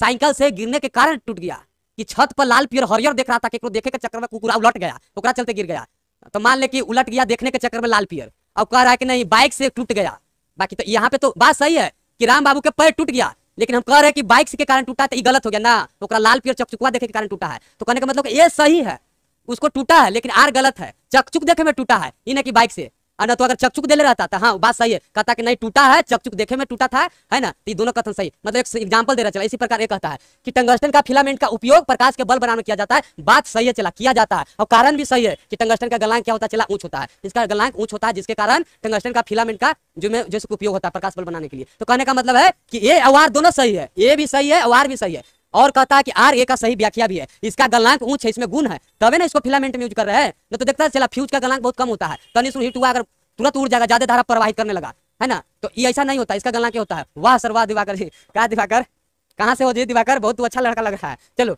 साइकिल से गिरने के कारण टूट गया कि छत पर लाल पियर हरियर देख रहा था कि देखे के चक्कर में कुकुरा उलट गया ओकरा चलते गिर गया तो मान ले कि उलट गया देखने के चक्कर में लाल पियर अब कह रहा है कि नहीं बाइक से टूट गया बाकी तो यहाँ पे तो बात सही है कि राम बाबू के पैर टूट गया लेकिन हम कह रहे हैं कि बाइक के कारण टूटा तो ये गलत हो गया ना तो लाल पियर चकचुकवा देखे के कारण टूटा है तो कहने का मतलब ये सही है उसको टूटा है लेकिन आर गलत है चकचुक देखे में टूटा है ये ना कि बाइक से ना तो अगर चकचुक दे ले रहता था तो हाँ बात सही है कहता कि नहीं टूटा है चकचुक देखे में टूटा था है ना तो दोनों कथन सही मतलब एक एग्जाम्पल दे रहा चला इसी प्रकार ये कहता है कि टंगस्टन का फिलामेंट का उपयोग प्रकाश के बल बनाने किया जाता है बात सही है चला किया जाता है और कारण भी सही है कि टंगस्टन का गलांक क्या होता चला ऊंच होता है इसका गलांक ऊंच होता है जिसके कारण टंगस्टन का फिलामेंट का जो जैसे जिसका उपयोग होता है प्रकाश बल बनाने के लिए तो कहने का मतलब है कि ये अवार दोनों सही है ये भी सही है अवार भी सही है और कहता है कि आर ए का सही व्याख्या भी है इसका गलांक ऊंच है इसमें गुण है तबे ना इसको फिलामेंट में यूज कर रहे हैं न तो देखता है चला फ्यूज का गलांक बहुत कम होता है तो निश्चित हुआ अगर तुरंत उड़ जाएगा ज्यादा धारा प्रवाहित करने लगा है ना तो ये ऐसा नहीं होता इसका गलनांक होता है वाह सरवा दिवाकर जी क्या दिवाकर कहाँ से हो जी दिवाकर बहुत अच्छा लड़का लग रहा है चलो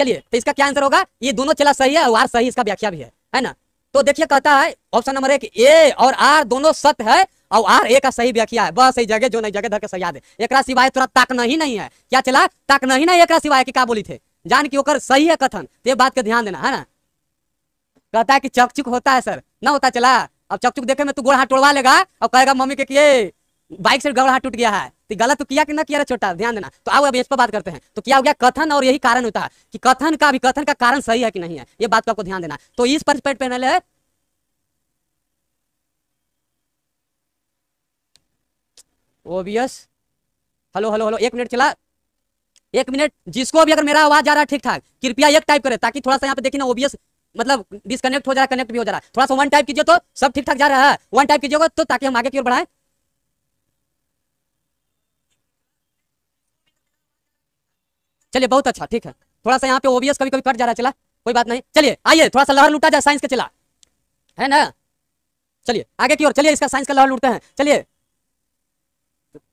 चलिए तो इसका क्या आंसर होगा ये दोनों चला सही है और सही इसका व्याख्या भी है है ना तो देखिए कहता है ऑप्शन नंबर एक ए और आर दोनों सत्य है और आर एक का सही व्याख्या है बस जगह जो नहीं जगह धर के सही दे एक सिवाय तुरा तक नहीं नहीं है क्या चला तक नहीं ना एक सिवाय की क्या बोली थे जान की ओकर सही है कथन तो ये बात का ध्यान देना है ना कहता है कि चकचुक होता है सर ना होता चला अब चकचुक देखे में तू गोड़ हाथ तोड़वा लेगा और कहेगा मम्मी के किए बाइक से गोड़ा हाथ टूट गया है तो गलत तो किया कि ना किया छोटा ध्यान देना तो आओ अब इस पर बात करते हैं तो क्या हो गया कथन और यही कारण होता है कि कथन का भी कथन का कारण सही है कि नहीं है ये बात को आपको ध्यान देना तो इस पर पेट है ओबियस हेलो हेलो हेलो एक मिनट चला एक मिनट जिसको भी अगर मेरा आवाज आ रहा है ठीक ठाक कृपया एक टाइप करे ताकि थोड़ा सा यहाँ पे देखिए ना ओबियस मतलब डिस्कनेक्ट हो जा रहा है कनेक्ट भी हो जा रहा है थोड़ा सा वन टाइप कीजिए तो सब ठीक ठाक जा रहा है वन टाइप कीजिएगा तो ताकि हम आगे की ओर बढ़ाए चलिए बहुत अच्छा ठीक है थोड़ा सा यहाँ पे ओबीएस कभी कभी कट जा रहा है चला कोई बात नहीं चलिए आइए थोड़ा सा लहर लूटा जाए साइंस का चला है ना चलिए आगे की ओर चलिए इसका साइंस का लहर लूटते हैं चलिए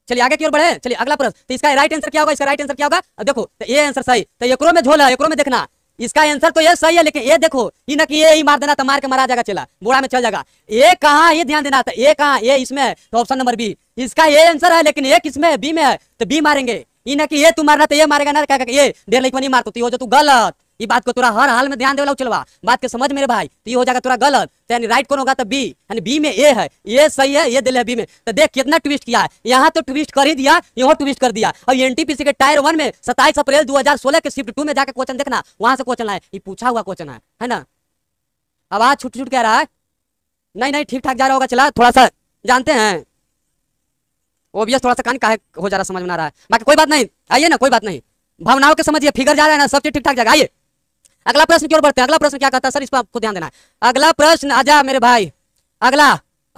चलिए आगे की ओर बढ़े चलिए अगला प्रश्न तो इसका राइट आंसर क्या होगा इसका राइट आंसर क्या होगा देखो तो ये आंसर सही तो एकरो में झोला है एकरो में देखना इसका आंसर तो ये सही है लेकिन ये देखो ये ना कि ये ही मार देना तो मार के मारा जाएगा चला बोरा में चल जाएगा ये कहाँ ये ध्यान देना था तो ये कहाँ ये इसमें है तो ऑप्शन नंबर बी इसका ये आंसर है लेकिन ये किसमें है बी में है तो बी मारेंगे ये ना कि ये तू मारना तो ये मारेगा ना क्या ये देर लाख नहीं मारते तो हो जो तू गलत ये बात को तुरा हर हाल में ध्यान देवला चलवा बात के समझ मेरे भाई तो ये हो जाएगा तुरा गलत तो यानी राइट कौन होगा तो बी यानी बी में ए है ये सही है ये दिल है बी में तो देख कितना ट्विस्ट किया है यहाँ तो ट्विस्ट कर ही दिया यहाँ ट्विस्ट कर दिया और एनटीपीसी के टायर वन में सत्ताईस अप्रैल दो के शिफ्ट टू में जाकर क्वेश्चन देखना वहां से क्वेश्चन आए ये पूछा हुआ क्वेश्चन है है ना आवाज छुट छुट कह रहा है नहीं नहीं ठीक ठाक जा रहा होगा चला थोड़ा सा जानते हैं ओबियस थोड़ा सा कान का हो जा रहा समझ में आ रहा है बाकी कोई बात नहीं आइए ना कोई बात नहीं भावनाओं के समझिए फिगर जा रहा है ना सब चीज ठीक ठाक जाएगा आइए अगला प्रश्न क्यों बढ़ते हैं अगला प्रश्न क्या कहता है सर इस पर आपको ध्यान देना है अगला प्रश्न आजा मेरे भाई अगला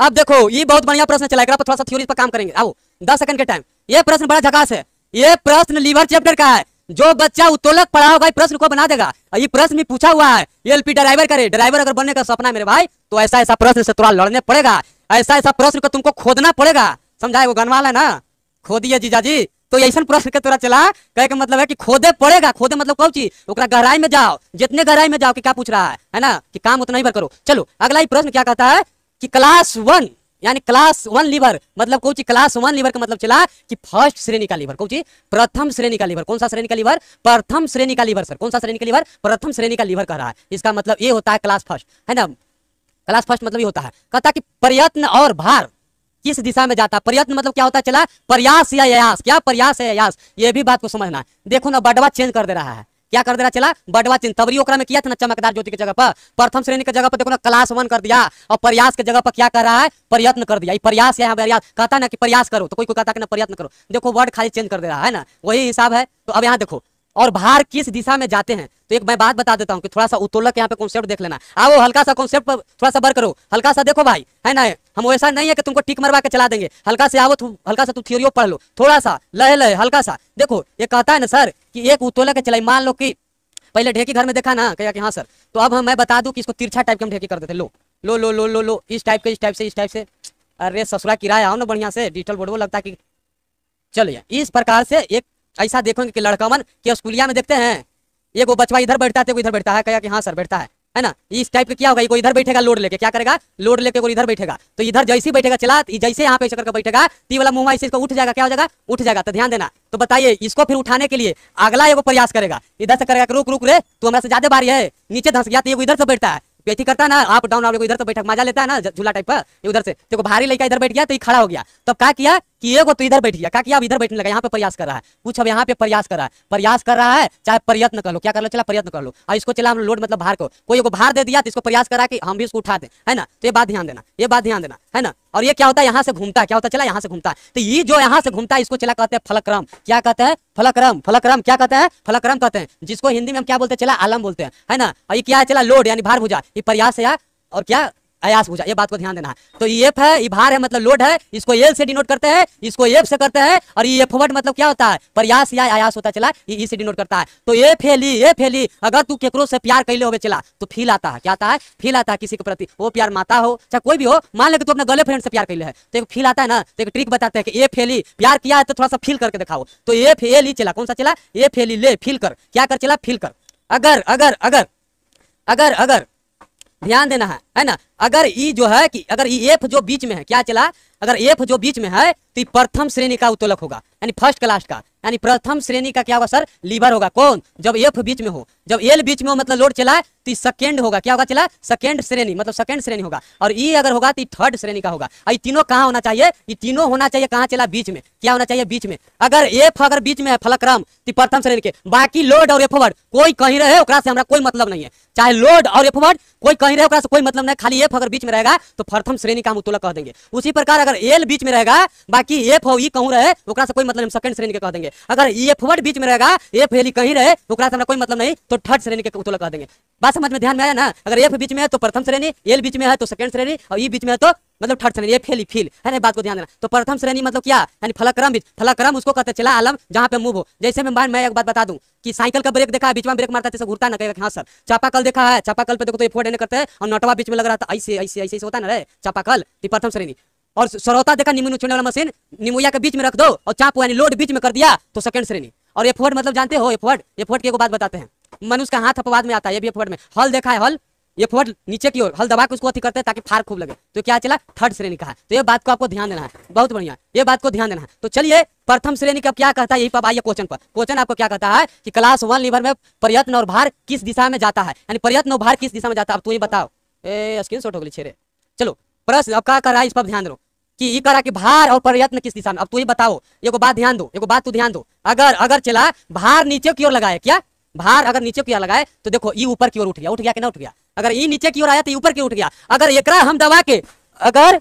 अब देखो ये बहुत बढ़िया प्रश्न चला थोड़ा सा थ्योरी पर काम करेंगे आओ दस सेकंड के टाइम ये प्रश्न बड़ा झकास है ये प्रश्न लीवर चैप्टर का है जो बच्चा उत्तोलक पढ़ा होगा प्रश्न को बना देगा ये प्रश्न भी पूछा हुआ है ये एलपी ड्राइवर करे ड्राइवर अगर बनने का सपना मेरे भाई तो ऐसा ऐसा प्रश्न से थोड़ा लड़ने पड़ेगा ऐसा ऐसा प्रश्न को तुमको खोदना पड़ेगा समझाए वो गनवाल है ना खोदिए जीजा जी तो ऐसा पूरा शिरकत तोरा चला कहे का मतलब है कि खोदे पड़ेगा खोदे मतलब कौन चीज गहराई में जाओ जितने गहराई में जाओ कि क्या पूछ रहा है है ना कि काम उतना ही भर करो चलो अगला ही प्रश्न क्या कहता है कि क्लास वन यानी क्लास वन लीवर मतलब कौची क्लास वन लीवर का मतलब चला कि फर्स्ट श्रेणी का लीवर कौची प्रथम श्रेणी का लीवर कौन सा श्रेणी का लीवर प्रथम श्रेणी का लीवर सर कौन सा श्रेणी का लीवर प्रथम श्रेणी का लीवर कह रहा है इसका मतलब ये होता है क्लास फर्स्ट है ना क्लास फर्स्ट मतलब ये होता है कहता कि प्रयत्न और भार किस दिशा में जाता प्रयत्न मतलब क्या होता चला प्रयास या यास क्या प्रयास है यास ये भी बात को समझना देखो ना बडवा चेंज कर दे रहा है क्या कर देना चला बडवा चिन्ह तबरी ओकरा में किया था ना चमकदार ज्योति की जगह पर प्रथम श्रेणी के जगह पर देखो ना क्लास वन कर दिया और प्रयास के जगह पर क्या कर रहा है प्रयत्न कर दिया प्रयास यहाँ प्रयास कहता ना कि प्रयास करो तो कोई कोई कहता कि ना प्रयत्न करो देखो वर्ड खाली चेंज कर दे रहा है ना वही हिसाब है तो अब यहाँ देखो और भार किस दिशा में जाते हैं तो एक मैं बात बता देता हूँ कि थोड़ा सा उत्तोलक यहाँ पे कॉन्सेप्ट देख लेना आओ हल्का सा कॉन्सेप्ट थोड़ा सा बर करो हल्का सा देखो भाई है ना हम ऐसा नहीं है कि तुमको टिक मरवा के चला देंगे हल्का से आओ हल्का सा तुम थियोरियो पढ़ लो थोड़ा सा लहे लहे हल्का सा देखो ये कहता है ना सर कि एक उत्तोलक के चलाई मान लो कि पहले ढेकी घर में देखा ना कह कि हाँ सर तो अब हम मैं बता दूँ कि इसको तिरछा टाइप के हम ढेकी कर देते लो लो लो लो लो लो इस टाइप के इस टाइप से इस टाइप से अरे ससुरा किराया आओ ना बढ़िया से डिजिटल बोर्ड वो लगता है कि चलिए इस प्रकार से एक ऐसा देखोगे कि लड़कावन के स्कूलिया में देखते हैं ये वो बचवा इधर बैठता है तो इधर बैठता है कह कि हाँ सर बैठता है है ना इस टाइप का क्या होगा कोई इधर बैठेगा लोड लेके क्या करेगा लोड लेके इधर बैठेगा तो इधर जैसे बैठेगा चला जैसे यहाँ पे करके बैठेगा ती तो वाला मुंह इसको उठ जाएगा क्या हो जाएगा उठ जाएगा तो ध्यान देना तो बताइए इसको फिर उठाने के लिए अगला एगो प्रयास करेगा इधर से करेगा रुक रुक रे तू हमारे से ज्यादा बारी है नीचे धंस गया तो इधर से बैठता है पेटी करता है ना आप डाउन आप इधर से बैठक मजा लेता है ना झूला टाइप का उधर से देखो भारी लेकर इधर बैठ गया तो खड़ा हो गया तब क्या किया कि ये को तो इधर गया क्या इधर बैठने लगा यहाँ पे प्रयास कर रहा है कुछ अब यहाँ पे प्रयास कर रहा है प्रयास कर रहा है चाहे प्रयत्न कर लो क्या कर लो चला प्रयत्न कर लो और इसको चला हम लोड मतलब भार को कोई को भार दे दिया तो इसको प्रयास करा कि हम भी इसको उठा दें है ना तो ये बात ध्यान देना ये बात ध्यान देना है ना और ये क्या होता है यहाँ से घूमता है क्या होता है चला यहाँ से घूमता है तो ये जो यहाँ से घूमता है इसको चला कहते हैं फलक्रम क्या कहते हैं फलक्रम फलक्रम क्या कहते हैं फलक्रम कहते हैं जिसको हिंदी में हम क्या बोलते हैं चला आलम बोलते हैं है ना और ये क्या है चला लोड यानी भार भूजा ये प्रयास है और क्या अयास पूछा ये बात को ध्यान देना है तो ये e एफ है ये e भार है मतलब लोड है इसको एल से डिनोट करते हैं इसको एफ e से करते हैं और ये एफ वर्ड मतलब क्या होता है प्रयास या आयास होता चला ये इसे डिनोट करता है तो ये फैली ये फैली अगर तू केकरो से प्यार कर ले हो चला तो फील आता है क्या आता है फील आता है किसी के प्रति वो प्यार माता हो चाहे कोई भी हो मान ले तू अपने गले फ्रेंड से प्यार कैले है तो एक फील आता है ना तो एक ट्रिक बताते हैं कि ये फैली प्यार किया है तो थोड़ा सा फील करके दिखाओ तो ये फेल ही चला कौन सा चला ये फैली ले फील कर क्या कर चला फील कर अगर अगर अगर अगर अगर ध्यान देना है है ना अगर ई जो है कि अगर ई एफ जो बीच में है क्या चला अगर एफ जो बीच में है तो प्रथम श्रेणी का उत्तोलक होगा यानी फर्स्ट क्लास का यानी प्रथम श्रेणी का क्या होगा सर लीवर होगा कौन जब एफ बीच में हो जब एल बीच में हो मतलब लोड चलाए तो सेकेंड होगा क्या होगा चला सेकेंड श्रेणी मतलब सेकेंड श्रेणी होगा और ई अगर होगा तो थर्ड श्रेणी का होगा ये तीनों कहाँ होना चाहिए ये तीनों होना चाहिए कहाँ चला बीच में क्या होना चाहिए बीच में अगर एफ अगर बीच में है फलक्रम तो प्रथम श्रेणी के बाकी लोड और एफ कोई कहीं रहे से हमारा कोई मतलब नहीं है चाहे लोड और एफवर्ड कोई कहीं रहे कोई मतलब नहीं खाली एफ अगर बीच में रहेगा तो प्रथम श्रेणी का हम उत्तोलक कह देंगे उसी प्रकार अगर एल बीच में रहेगा बाकी एफ और ई e कहूँ रहे से कोई मतलब सेकंड श्रेणी के कह देंगे अगर एफवर्ड e बीच में रहेगा एफ एल e कहीं रहे से हमरा कोई मतलब नहीं तो थर्ड श्रेणी के उत्तोलक कह देंगे बात समझ में ध्यान में आया ना अगर एफ बीच में है तो प्रथम श्रेणी एल बीच में है तो सेकंड श्रेणी और ई बीच में है तो मतलब थर्ड श्रेणी ये फेली फील है ना बात को ध्यान देना तो प्रथम श्रेणी मतलब क्या यानी फलक्रम बीच फलक्रम उसको कहते चला आलम जहाँ पे मूव हो जैसे मैं मैं एक बात बता दूं कि साइकिल का ब्रेक देखा है बीच में ब्रेक मारता है घूरता ना कहेगा हाँ सर चापाकल देखा है चापाकल पे देखो तो ये फोड़ करते हैं और नटवा बीच में लग रहा था ऐसे ऐसे ऐसे होता ना रे चापाकल प्रथम श्रेणी और सरोता देखा निमुनु छोड़ने वाला मशीन निमुया के बीच में रख दो और चाप यानी लोड बीच में कर दिया तो सेकंड श्रेणी और ये फोर्ड मतलब जानते हो ये फोर्ड की एक बात बताते हैं मनुष्य का हाथ अपवाद में आता है ये भी फोर्ड में हल देखा है हल ये फोर्ट नीचे की ओर हल दबा के उसको अति करते हैं ताकि फार खूब लगे तो क्या चला थर्ड श्रेणी का है तो ये बात को आपको ध्यान देना है बहुत बढ़िया ये बात को ध्यान देना है तो चलिए प्रथम श्रेणी का क्या कहता है यही पर आइए क्वेश्चन पर क्वेश्चन आपको क्या कहता है कि क्लास वन लीवर में प्रयत्न और भार किस दिशा में जाता है यानी प्रयत्न और भार किस दिशा में जाता है आप तो ये बताओ ए स्क्रीन शॉट हो गई छेरे चलो प्रश्न अब क्या कर रहा है इस पर ध्यान दो कि ये करा कि भार और प्रयत्न किस दिशा में अब तू ही बताओ ये बात ध्यान दो ये बात तू ध्यान दो अगर अगर चला भार नीचे की ओर लगाए क्या भार अगर नीचे की ओर लगाए तो देखो ये ऊपर की ओर उठ गया उठ गया कि ना उठ गया अगर ये नीचे की ओर आया तो ऊपर की उठ गया अगर एक हम दबा के अगर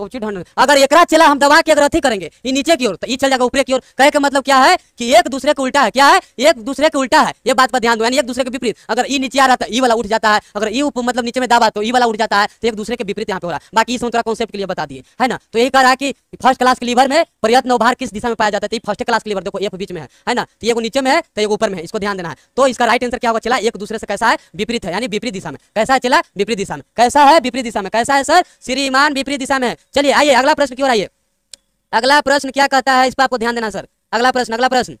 कौची ढंड अगर एक चला हम दबा के अगर अथी करेंगे ये नीचे की ओर तो ये चल जाएगा ऊपर की ओर कहे का मतलब क्या है कि एक दूसरे के उल्टा है क्या है एक दूसरे के उल्टा है ये बात पर ध्यान दो यानी एक दूसरे के विपरीत अगर ये नीचे आ रहा था ये तो वाला उठ जाता है अगर ये मतलब नीचे में दाबा तो ये वाला उठ जाता है तो एक दूसरे के विपरीत यहाँ पे हो रहा है बाकी इस कॉन्सेप्ट के लिए बता दिए है ना तो यही कह रहा है कि फर्स्ट क्लास के लीवर में प्रयत्न उभार किस दिशा में पाया जाता है फर्स्ट तो क्लास के लीवर देखो एफ बीच में है ना तो एक नीचे में है तो एक ऊपर में इसको ध्यान देना है तो इसका राइट आंसर क्या होगा चला एक दूसरे से कैसा है विपरीत है यानी विपरीत दिशा में कैसा है चला विपरीत दिशा में कैसा है विपरीत दिशा में कैसा है सर श्रीमान विपरीत दिशा में चलिए आइए अगला प्रश्न क्यों आइए अगला प्रश्न क्या कहता है इस पर आपको ध्यान देना सर अगला प्रश्न अगला प्रश्न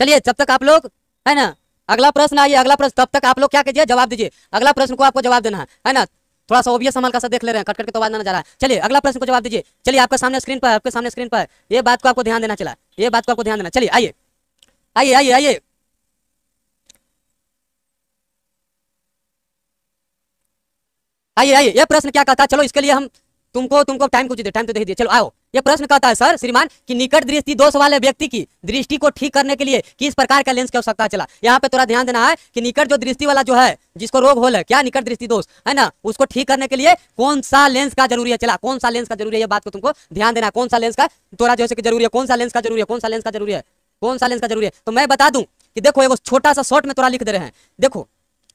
चलिए जब तक आप लोग है ना अगला प्रश्न आइए अगला प्रश्न तब तक आप लोग क्या कीजिए जवाब दीजिए अगला प्रश्न को आपको जवाब देना है है ना थोड़ा सा ओबियस हमारे का देख ले रहे हैं कट कट के तो आवाज ना जा रहा है चलिए अगला प्रश्न को जवाब दीजिए चलिए आपके सामने स्क्रीन पर आपके सामने स्क्रीन पर ये बात को आपको ध्यान देना चला ये बात को आपको ध्यान देना चलिए आइए आइए आइए आइए आइए आइए ये प्रश्न क्या कहता है चलो इसके लिए हम तुमको तुमको टाइम कुछ टाइम तो दे दिया चलो आओ ये प्रश्न कहता है सर श्रीमान कि निकट दृष्टि दोष वाले व्यक्ति की दृष्टि को ठीक करने के लिए किस प्रकार का लेंस की आवश्यकता चला यहाँ पे थोड़ा ध्यान देना है कि निकट जो दृष्टि वाला जो है जिसको रोग होल है क्या निकट दृष्टि दोष है ना उसको ठीक करने के लिए कौन सा लेंस का जरूरी है चला कौन सा लेंस का जरूरी है ये बात को तुमको ध्यान देना कौन सा लेंस का थोड़ा जो है जरूरी है कौन सा लेंस का जरूरी है कौन सा लेंस का जरूरी है कौन सा लेंस का जरूरी है तो मैं बता दू की देखो एक छोटा सा शॉर्ट में थोड़ा लिख दे रहे हैं देखो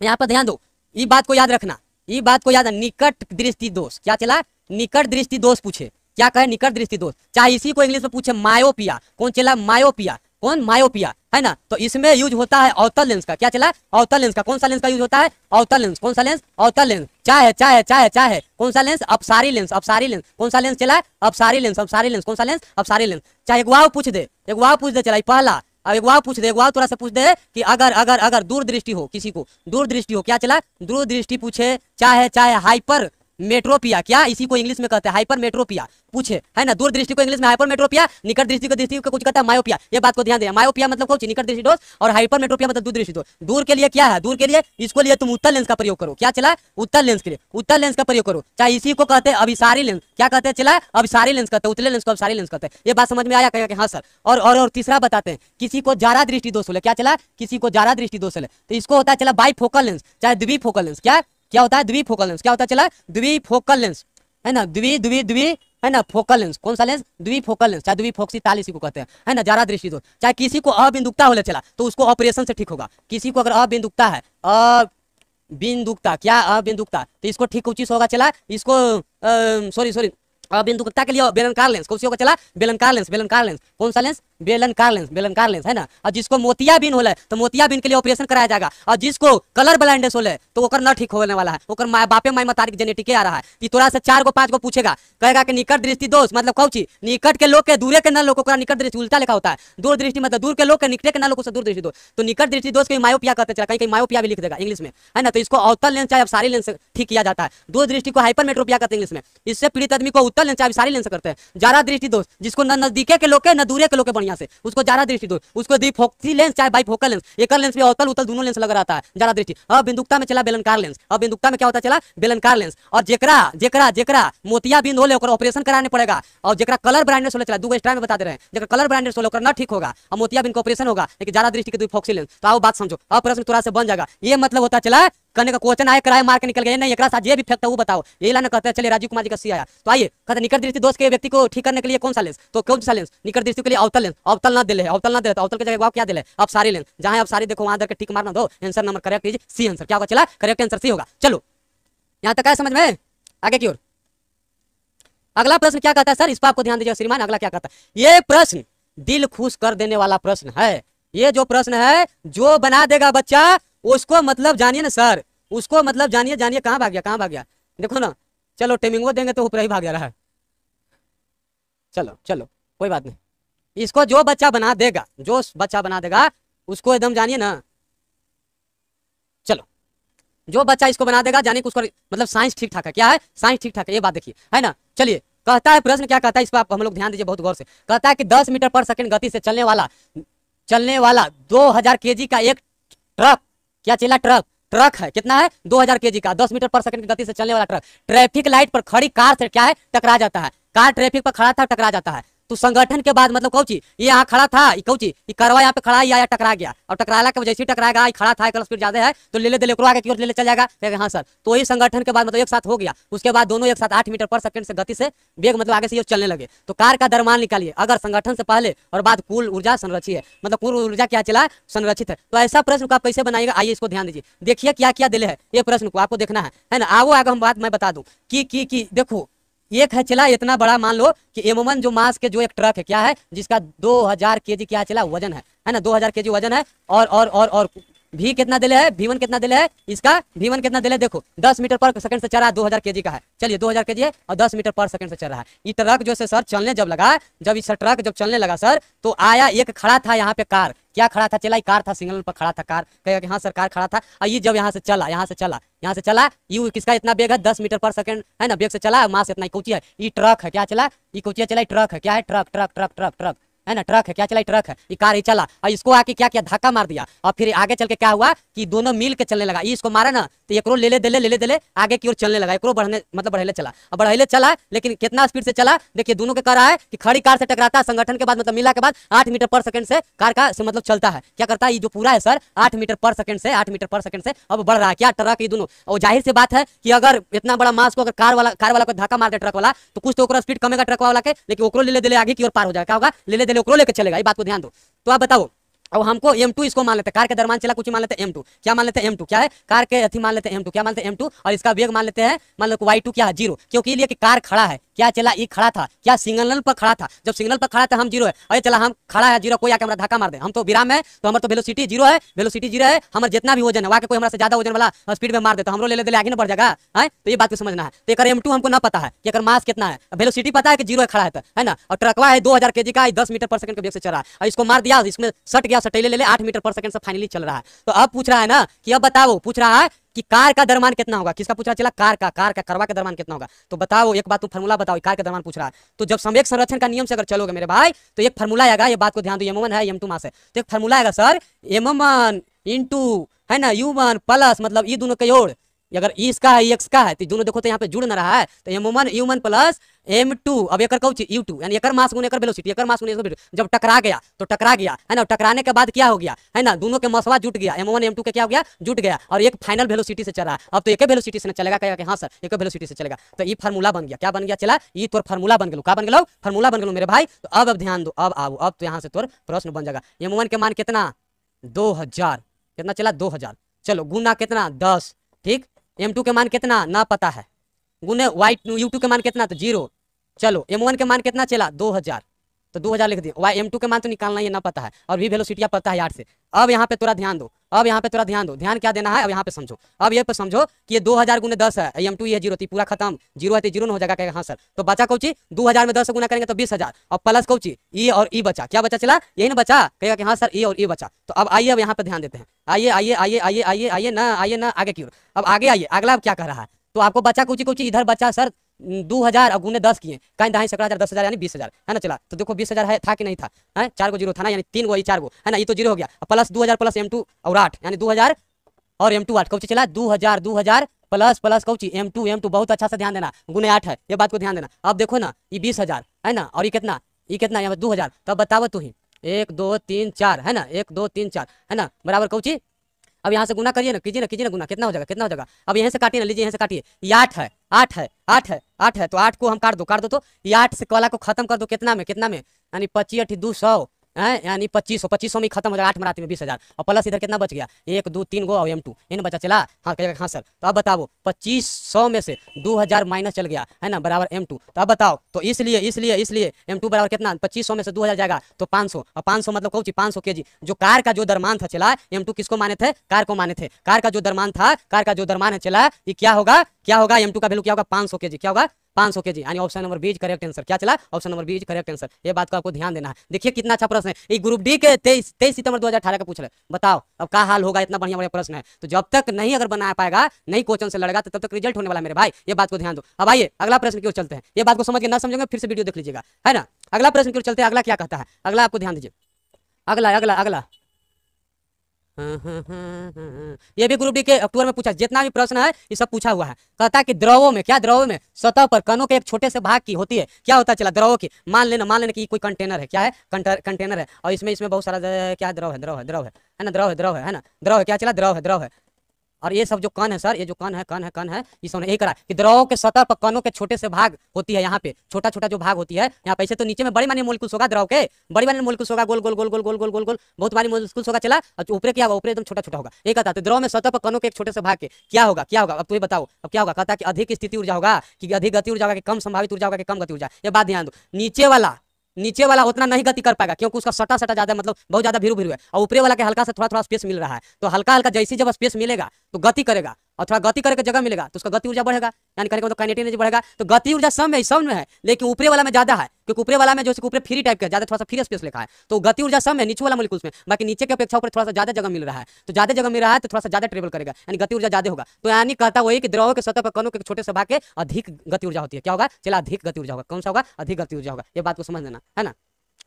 यहाँ पर ध्यान दो ये बात को याद रखना ये बात को याद निकट दृष्टि दोष क्या चला निकट दृष्टि दोष पूछे क्या कहे निकट दृष्टि दोष चाहे इसी को इंग्लिश में पूछे मायोपिया कौन चला मायोपिया कौन मायोपिया है ना तो इसमें यूज होता है अवतल लेंस का क्या चला अवतल लेंस का कौन सा लेंस का यूज होता है अवतल लेंस कौन सा लेंस अवतल लेंस चाहे चाहे चाहे चाहे कौन सा लेंस अपसारी लेंस अपसारी लेंस कौन सा लेंस चला अपसारी लेंस अपसारी लेंस कौन सा लेंस अपसारी लेंस चाहे अगुवाओ पूछ दे एक अगुवाओ पूछ दे चला पहला अब एक वाव पूछ दे एक वाव थोड़ा सा पूछ दे कि अगर अगर अगर दूरदृष्टि हो किसी को दूरदृष्टि हो क्या चला दूरदृष्टि पूछे चाहे चाहे हाइपर मेट्रोपिया क्या इसी को इंग्लिश में कहते हैं हाइपर मेट्रोपिया पूछे है ना दूर दृष्टि को इंग्लिश में हाइपर मेट्रोपिया निकट दृष्टि को दृष्टि को कुछ कहता है मायोपिया ये बात को ध्यान दे मायोपिया मतलब कौन निकट दृष्टि दोष और हाइपर मेट्रोपिया मतलब दूर दृष्टि दोष दूर के लिए क्या है दूर के लिए इसको लिए तुम उत्तर लेंस का प्रयोग करो क्या चला उत्तर लेंस के लिए उत्तर लेंस का प्रयोग करो चाहे इसी को कहते हैं अभिसारी लेंस क्या कहते हैं चला अभिसारी लेंस कहते हैं उतले लेंस को अभिसारी लेंस कहते हैं ये बात समझ में आया कहेगा कि हाँ सर और और और तीसरा बताते हैं किसी को ज्यादा दृष्टि दोष बोले क्या चला किसी को ज्यादा दृष्टि दोष है तो इसको होता है चला बाई फोकल लेंस चाहे द्विफोकल लेंस क्या क्या होता है द्विफोकल लेंस क्या होता चला द्विफोकल लेंस है ना द्वि द्वि द्वि है ना फोकल लेंस कौन सा लेंस द्विफोकल लेंस चाहे द्विफोक्सी ताल इसी को कहते हैं है ना जरा दृष्टि दो चाहे किसी को अबिंदुकता होने चला तो उसको ऑपरेशन से ठीक होगा किसी को अगर अबिंदुकता है अ बिंदुकता क्या अबिंदुकता तो इसको ठीक उचित होगा चला इसको सॉरी सॉरी बिंदु गुप्ता के लिए बेलनकार लेंस कौन सी होगा चला बेलनकार लेंस बेलनकार लेंस कौन सा लेंस बेलनकार लेंस बेलनकार लेंस है ना और जिसको मोतिया बिन होल तो मोतिया बिन के लिए ऑपरेशन कराया जाएगा और जिसको कलर ब्लाइंडनेस होल तो वोकर न ठीक होने वाला है वोकर माँ बापे माई मतारिक जेनेटिक आ रहा है कि तोरा से चार को पांच को पूछेगा कहेगा कि निकट दृष्टि दोष मतलब कौची निकट के लोग के दूर के न लोग निकट दृष्टि उल्टा लिखा होता है दूर दृष्टि मतलब दूर के लोग के निकटे के न लोग दूर दृष्टि दोष तो निकट दृष्टि दोष कहीं मायोपिया कहते चला कहीं कहीं मायोपिया भी लिख देगा इंग्लिश में है ना तो इसको अवतल लेंस चाहे सारी लेंस ठीक किया जाता है दूर दृष्टि को हाइपर मेट्रोपिया कहते हैं इंग्लिश में इससे पीड़ित आदमी को उत्तर उसका लेंस चाहे सारी लेंस करते हैं ज्यादा दृष्टि दोष जिसको न नजदीके के लोग न दूरे के लोग बढ़िया से उसको ज्यादा दृष्टि दोष उसको द्विफोक्सी लेंस चाहे बाई फोकल लेंस एक लेंस में अवतल उतल दोनों लेंस लग रहा है ज्यादा दृष्टि अब बिंदुकता में चला बेलनकार लेंस अब बिंदुकता में क्या होता चला बेलनकार लेंस और जरा जरा जरा मोतिया बिंद होले ऑपरेशन कराने पड़ेगा और जरा कलर ब्रांडेड सोलह चला दो स्ट्राइम में बता दे रहे हैं जेकरा कलर ब्रांडेड सोलह न ठीक होगा और मोतियाबिंद का ऑपरेशन होगा लेकिन ज्यादा दृष्टि के फोक्सी लेंस तो आओ बात समझो अब प्रश्न थोड़ा से बन जाएगा ये मतलब होता चला करने का क्वेश्चन आया कराए मार के निकल गए नहीं एक साथ ये भी फेंकता वो बताओ यही ना कहते हैं चलिए राजीव कुमार जी का सी आया तो आइए कहते निकट दृष्टि दोस्त के व्यक्ति को ठीक करने के लिए कौन सा लेंस तो कौन सा लेंस निकट दृष्टि के लिए अवतल लेंस अवतल ना दिले अवतल ना दे तो अवतल के जगह क्या दिले अब सारी लेंस जहां आप सारी देखो वहां दर ठीक मारना दो answer number correct is C answer क्या होगा चला करेक्ट आंसर सी होगा चलो यहाँ तक है समझ में आगे की ओर अगला प्रश्न क्या कहता है सर इस पर आपको ध्यान दीजिए श्रीमान अगला क्या कहता है ये प्रश्न दिल खुश कर देने वाला प्रश्न है ये जो प्रश्न है जो बना देगा बच्चा उसको मतलब जानिए ना सर उसको मतलब जानिए जानिए कहाँ भाग गया कहाँ भाग गया देखो ना चलो वो देंगे तो ऊपर ही भाग गया रहा है चलो चलो कोई बात नहीं इसको जो बच्चा बना देगा जो बच्चा बना देगा उसको एकदम जानिए ना चलो जो बच्चा इसको बना देगा जानिए उसको मतलब साइंस ठीक ठाक है क्या है साइंस ठीक ठाक है ये बात देखिए है ना चलिए कहता है प्रश्न क्या कहता है इस पर आप हम लोग ध्यान दीजिए बहुत गौर से कहता है कि 10 मीटर पर सेकंड गति से चलने वाला चलने वाला 2000 केजी का एक ट्रक क्या चला ट्रक ट्रक है कितना है 2000 केजी का 10 मीटर पर सेकंड की गति से चलने वाला ट्रक ट्रैफिक लाइट पर खड़ी कार से क्या है टकरा जाता है कार ट्रैफिक पर खड़ा था टकरा जाता है तू संगठन के बाद मतलब कौची ये यहाँ खड़ा था कौची ये करवा यहाँ पे खड़ा ही आया टकरा गया और टकराला के जैसे ही टकराएगा खड़ा था कल स्पीड ज्यादा है तो ले ले लेकर आगे की ओर ले ले चल जाएगा कहेगा हाँ सर तो ही संगठन के बाद मतलब एक साथ हो गया उसके बाद दोनों एक साथ आठ मीटर पर सेकंड से गति से बेग मतलब आगे से ये चलने लगे तो कार का दरमान निकालिए अगर संगठन से पहले और बाद कुल ऊर्जा संरक्षित है मतलब कुल ऊर्जा क्या चला संरक्षित है तो ऐसा प्रश्न को आप कैसे बनाएगा आइए इसको ध्यान दीजिए देखिए क्या क्या दिल है ये प्रश्न को आपको देखना है ना आगो आगे हम बात मैं बता दूं की देखो एक है चला इतना बड़ा मान लो कि एमोमन जो मास के जो एक ट्रक है क्या है जिसका 2000 केजी क्या चला वजन है है ना 2000 केजी वजन है और और और और भी कितना दिले है भी वन कितना दिले है इसका भी वन कितना दिले देखो दस मीटर पर सेकंड से चल रहा है दो हजार के जी का है चलिए दो हजार के जी है और दस मीटर पर सेकंड से चल रहा है ये ट्रक जो है सर चलने जब लगा जब इस ट्रक जब चलने लगा सर तो आया एक खड़ा था यहाँ पे कार क्या खड़ा था चला कार था सिग्नल पर खड़ा था कार कहेगा कि हाँ सर कार खड़ा था और ये जब यहाँ से चला यहाँ से चला यहाँ से चला ये किसका इतना बेग है दस मीटर पर सेकंड है ना बेग से चला मास इतना कोचिया है ये ट्रक है क्या चला ये कोचिया चला ट्रक है क्या है truck truck truck truck truck એના ટ્રક હે કેા ચલાય ટ્રક હે ઈ કાર એ ચાલા અ ઈસકો આકે કેા ધાકા માર દિયા ઓર ફિર આગે ચલકે ક્યા હુઆ કી દોનો মিলકે ચલને લગા ઈસકો મારા ના તો યે કોરો લે લે દે લે લે લે આગે કી ઓર ચલને લગા એકરો બઢને મતલબ બઢ લે ચલા અ બઢ લે ચલા હે લેકિન કિતના સ્પીડ સે ચલા દેખીએ દોનો કે કરા હે કી ખડી કાર સે ટકરાતા સંગઠન કે બાદ મતલબ મિલા કે બાદ 8 મીટર પર સેકન્ડ સે કાર કા મતલબ ચલતા હે ક્યા કરતા હે ઈ જો પૂરા હે સર 8 મીટર પર સેકન્ડ સે 8 મીટર પર સેકન્ડ સે અબ બઢ રહા હે ક્યા ટ્રક ઈ દોનો ઓ જाहिर સે બાત હે કી અગર ઇતના બડા માસ કો અગર કાર વાલા કાર વાલા પર ધાકા માર દે ટ્રક વાલા તો કુછ તો ઓકરો સ્પી देने ले ओकरो चलेगा ये बात को ध्यान दो तो आप बताओ और हमको एम टू इसको मान लेते हैं कार के दरमान चला कुछ मान लेते हैं M2 क्या मान लेते हैं M2 क्या है कार के अति मान लेते हैं M2 क्या मान लेते हैं M2 और इसका वेग मान लेते हैं मान लो वाई टू क्या है जीरो क्योंकि लिए कि कार खड़ा है क्या चला ये खड़ा था क्या सिग्नल पर खड़ा था जब सिग्नल पर खड़ा था तो हम जीरो है अरे चला हम खड़ा है जीरो कोई आके हमारा धक्का मार दे हम तो विराम है तो हमारे तो वेलोसिटी जीरो है वेलोसिटी जीरो है हमारे जितना भी वजन है वहाँ कोई हमारा ज्यादा वजन वाला स्पीड में मार दे तो लोग ले दे आगे बढ़ जाएगा है तो ये बात को समझना है तो एक एम टू हमको ना पता है कि अगर मास कितना है वेलोसिटी पता है कि जीरो खड़ा तो, है ना और ट्रकवा है दो हजार के जी का दस मीटर पर सेकंड के वेग से चला है इसको मार दिया इसमें सट गया सा टेले ले ले आठ मीटर पर सेकंड से फाइनली चल रहा है तो अब पूछ रहा है ना कि अब बताओ पूछ रहा है कि कार का दरमान कितना होगा किसका पूछा चला कार का कार का करवा का दरमान कितना होगा तो बताओ एक बात तुम फॉर्मूला बताओ कार का दरमान पूछ रहा है तो जब संवेक संरक्षण का नियम से अगर चलोगे मेरे भाई तो एक फॉर्मूला आएगा ये बात को ध्यान दो एम है एम टू मास है तो एक फॉर्मूला आएगा सर एम इंटू है ना यूमन प्लस मतलब ये दोनों कई जोड़ अगर ई e इसका है एक्स e का है तो दोनों देखो तो यहाँ पे जुड़ ना रहा है तो एमोमन यूमन प्लस एम टू अब एक कौच यू टू यानी एक मास गुने एकर वेलोसिटी एक मास गुने एकर जब टकरा गया तो टकरा गया है ना टकराने के बाद क्या हो गया है ना दोनों के मसवा जुट गया एम वन एम टू का क्या हो गया जुट गया और एक फाइनल वेलोसिटी से चला अब तो एक वेलोसिटी से ना चलेगा कहेगा कि हाँ सर एक वेलोसिटी से चलेगा तो ये e फार्मूला बन गया क्या बन गया चला ये तोर फार्मूला बन गलो क्या बन गलो फार्मूला बन गलो मेरे भाई तो अब अब ध्यान दो अब आओ अब तो यहाँ से तोर प्रश्न बन जाएगा एम के मान कितना दो हजार कितना चला दो हजार चलो गुना कितना दस ठीक एम टू के मान कितना ना पता है गुने वाई यू टू के मान कितना तो जीरो चलो एम वन के मान कितना चला दो हजार तो दो हज़ार लिख दिए वाई एम टू के मान तो निकालना ये ना पता है और भी वेलोसिटिया पता है यार से अब यहाँ पे थोड़ा ध्यान दो अब यहाँ पे थोड़ा ध्यान दो ध्यान क्या देना है अब यहाँ पे समझो अब ये पे समझो कि ये दो हज़ार गुने दस है एम टू ये जीरो थी पूरा खत्म जीरो है तो जीरो हो जाएगा कहेगा हाँ सर तो बचा कौची दो हज़ार में दस गुना करेंगे तो बीस हज़ार और प्लस कौची ई e और ई e बचा क्या बचा चला यही ना बचा कहेगा कि हाँ सर ई e और ई बचा तो अब आइए अब यहाँ पे ध्यान देते हैं आइए आइए आइए आइए आइए आइए ना आइए ना आगे की ओर अब आगे आइए अगला अब क्या कह रहा है तो आपको बचा कुची कुची इधर बचा सर दो हज़ार और गुने दस किए कहीं दहाई सकड़ा हज़ार दस हज़ार यानी बीस हज़ार है ना चला तो देखो बीस हज़ार है था कि नहीं था है चार गो जीरो था ना यानी तीन गो ये चार गो है ना ये तो जीरो हो गया प्लस दो हज़ार प्लस एम टू और आठ यानी दो हज़ार और एम टू आठ कौची चला दो हज़ार दो हज़ार प्लस प्लस कौची एम टू एम टू बहुत अच्छा से ध्यान देना गुने आठ है ये बात को ध्यान देना अब देखो ना ये बीस हज़ार है ना और ये कितना ये कितना दो हज़ार तब तो बतावो तू ही एक दो तीन चार है ना एक दो तीन चार है ना बराबर कौची अब यहाँ से गुना करिए ना कीजिए ना कीजिए ना गुना कितना हो जाएगा कितना हो जाएगा अब यहाँ से काटिए ना लीजिए यहाँ से काटिए ये आठ है आठ है आठ है आठ है तो आठ को हम काट दो काट दो तो ये आठ से कला को खत्म कर दो कितना में कितना में यानी पच्चीस दो सौ यानी पच्चीस सौ पच्चीस सौ में खत्म हो जाएगा आठ मराती में बीस हज़ार और प्लस इधर कितना बच गया एक दो तीन गो और एम टू इन बचा चला हाँ कहेगा हाँ सर तो अब बताओ पच्चीस सौ में से दो हज़ार माइनस चल गया है ना बराबर एम टू तो अब बताओ तो इसलिए इसलिए इसलिए एम टू बराबर कितना पच्चीस सौ में से दो हज़ार जाएगा तो पाँच सौ और पाँच सौ मतलब कौन सी पाँच सौ के जी जो कार का जो दरमान था चला एम टू किसको माने थे कार को माने थे कार का जो दरमान था कार का जो दरमान है चला ये क्या होगा क्या होगा एम टू का वैल्यू क्या होगा पाँच सौ के जी क्या होगा पांच सौ के जी यानी option number B is correct answer क्या चला option number B is correct answer ये बात को आपको ध्यान देना है देखिए कितना अच्छा प्रश्न है ये ग्रुप डी के तेईस तेईस सितंबर दो हजार का पूछ रहे बताओ अब क्या हाल होगा इतना बढ़िया बढ़िया प्रश्न है तो जब तक नहीं अगर बना पाएगा नहीं क्वेश्चन से लड़ेगा तो तब तक रिजल्ट होने वाला मेरे भाई ये बात को ध्यान दो अब आइए अगला प्रश्न क्यों चलते हैं ये बात को समझ के ना समझेंगे फिर से वीडियो देख लीजिएगा है ना अगला प्रश्न क्यों चलते हैं अगला क्या कहता है अगला आपको ध्यान दीजिए अगला अगला अगला ये भी ग्रुप डी के अक्टूबर में पूछा जितना भी प्रश्न है ये सब पूछा हुआ है कहता है कि द्रवों में क्या द्रवों में सतह पर कणों के एक छोटे से भाग की होती है क्या होता चला द्रवों की मान लेना मान लेना कि कोई कंटेनर है क्या है कंटेनर है और इसमें इसमें बहुत सारा क्या द्रव है द्रव है द्रव है है ना द्रव है द्रव है है ना द्रव है क्या चला द्रव है द्रव है और ये सब जो कान है सर ये जो कान है कान है कान है ये सबने यही करा कि द्रव के सतह पर कानों के छोटे से भाग होती है यहाँ पे छोटा छोटा जो भाग होती है यहाँ पे ऐसे तो नीचे में बड़े मानी मोलकुल्स होगा द्रव के बड़े मानी मोलकुल्स होगा गोल गोल गोल गोल गोल गोल गोल गोल बहुत मानी मोलकुल्स होगा चला और ऊपर क्या होगा ऊपर एकदम छोटा छोटा होगा ये कहता है तो द्रव में सतह पर कणों के एक छोटे से भाग के क्या होगा क्या होगा अब तुम्हें तो बताओ अब क्या होगा कहता है कि अधिक स्थिति ऊर्जा होगा कि अधिक गति ऊर्जा होगा कि कम संभावित ऊर्जा होगा कि कम गति ऊर्जा ये बात ध्यान दो नीचे वाला नीचे वाला उतना नहीं गति कर पाएगा क्योंकि उसका सटा सटा ज्यादा मतलब बहुत ज्यादा भीरू भीरू है और ऊपरे वाला के हल्का से थोड़ा थोड़ा स्पेस मिल रहा है तो हल्का हल्का जैसे जब स्पेस मिलेगा तो गति करेगा और थोड़ा गति करके जगह मिलेगा तो उसका गति ऊर्जा बढ़ेगा यानी करेगा तो काइनेटिक एनर्जी बढ़ेगा तो गति ऊर्जा सब में सब में है लेकिन ऊपरे वाला में ज्यादा है क्योंकि ऊपरे वाला में जो ऊपर फ्री टाइप का ज्यादा थोड़ा सा फ्री स्पेस लिखा है तो गति ऊर्जा सब में नीचे वाला मुल्क उसमें बाकी नीचे के अपेक्षा ऊपर थोड़ा सा ज्यादा जगह मिल रहा है तो ज्यादा जगह मिल रहा है तो थोड़ा सा ज्यादा ट्रेवल करेगा यानी गति ऊर्जा ज्यादा होगा तो यानी कहता वही कि द्रव के सतह पर कणों के छोटे से भाग के अधिक गति ऊर्जा होती है क्या होगा चला अधिक गति ऊर्जा होगा कौन सा होगा अधिक गति ऊर्जा होगा ये बात को समझ देना है ना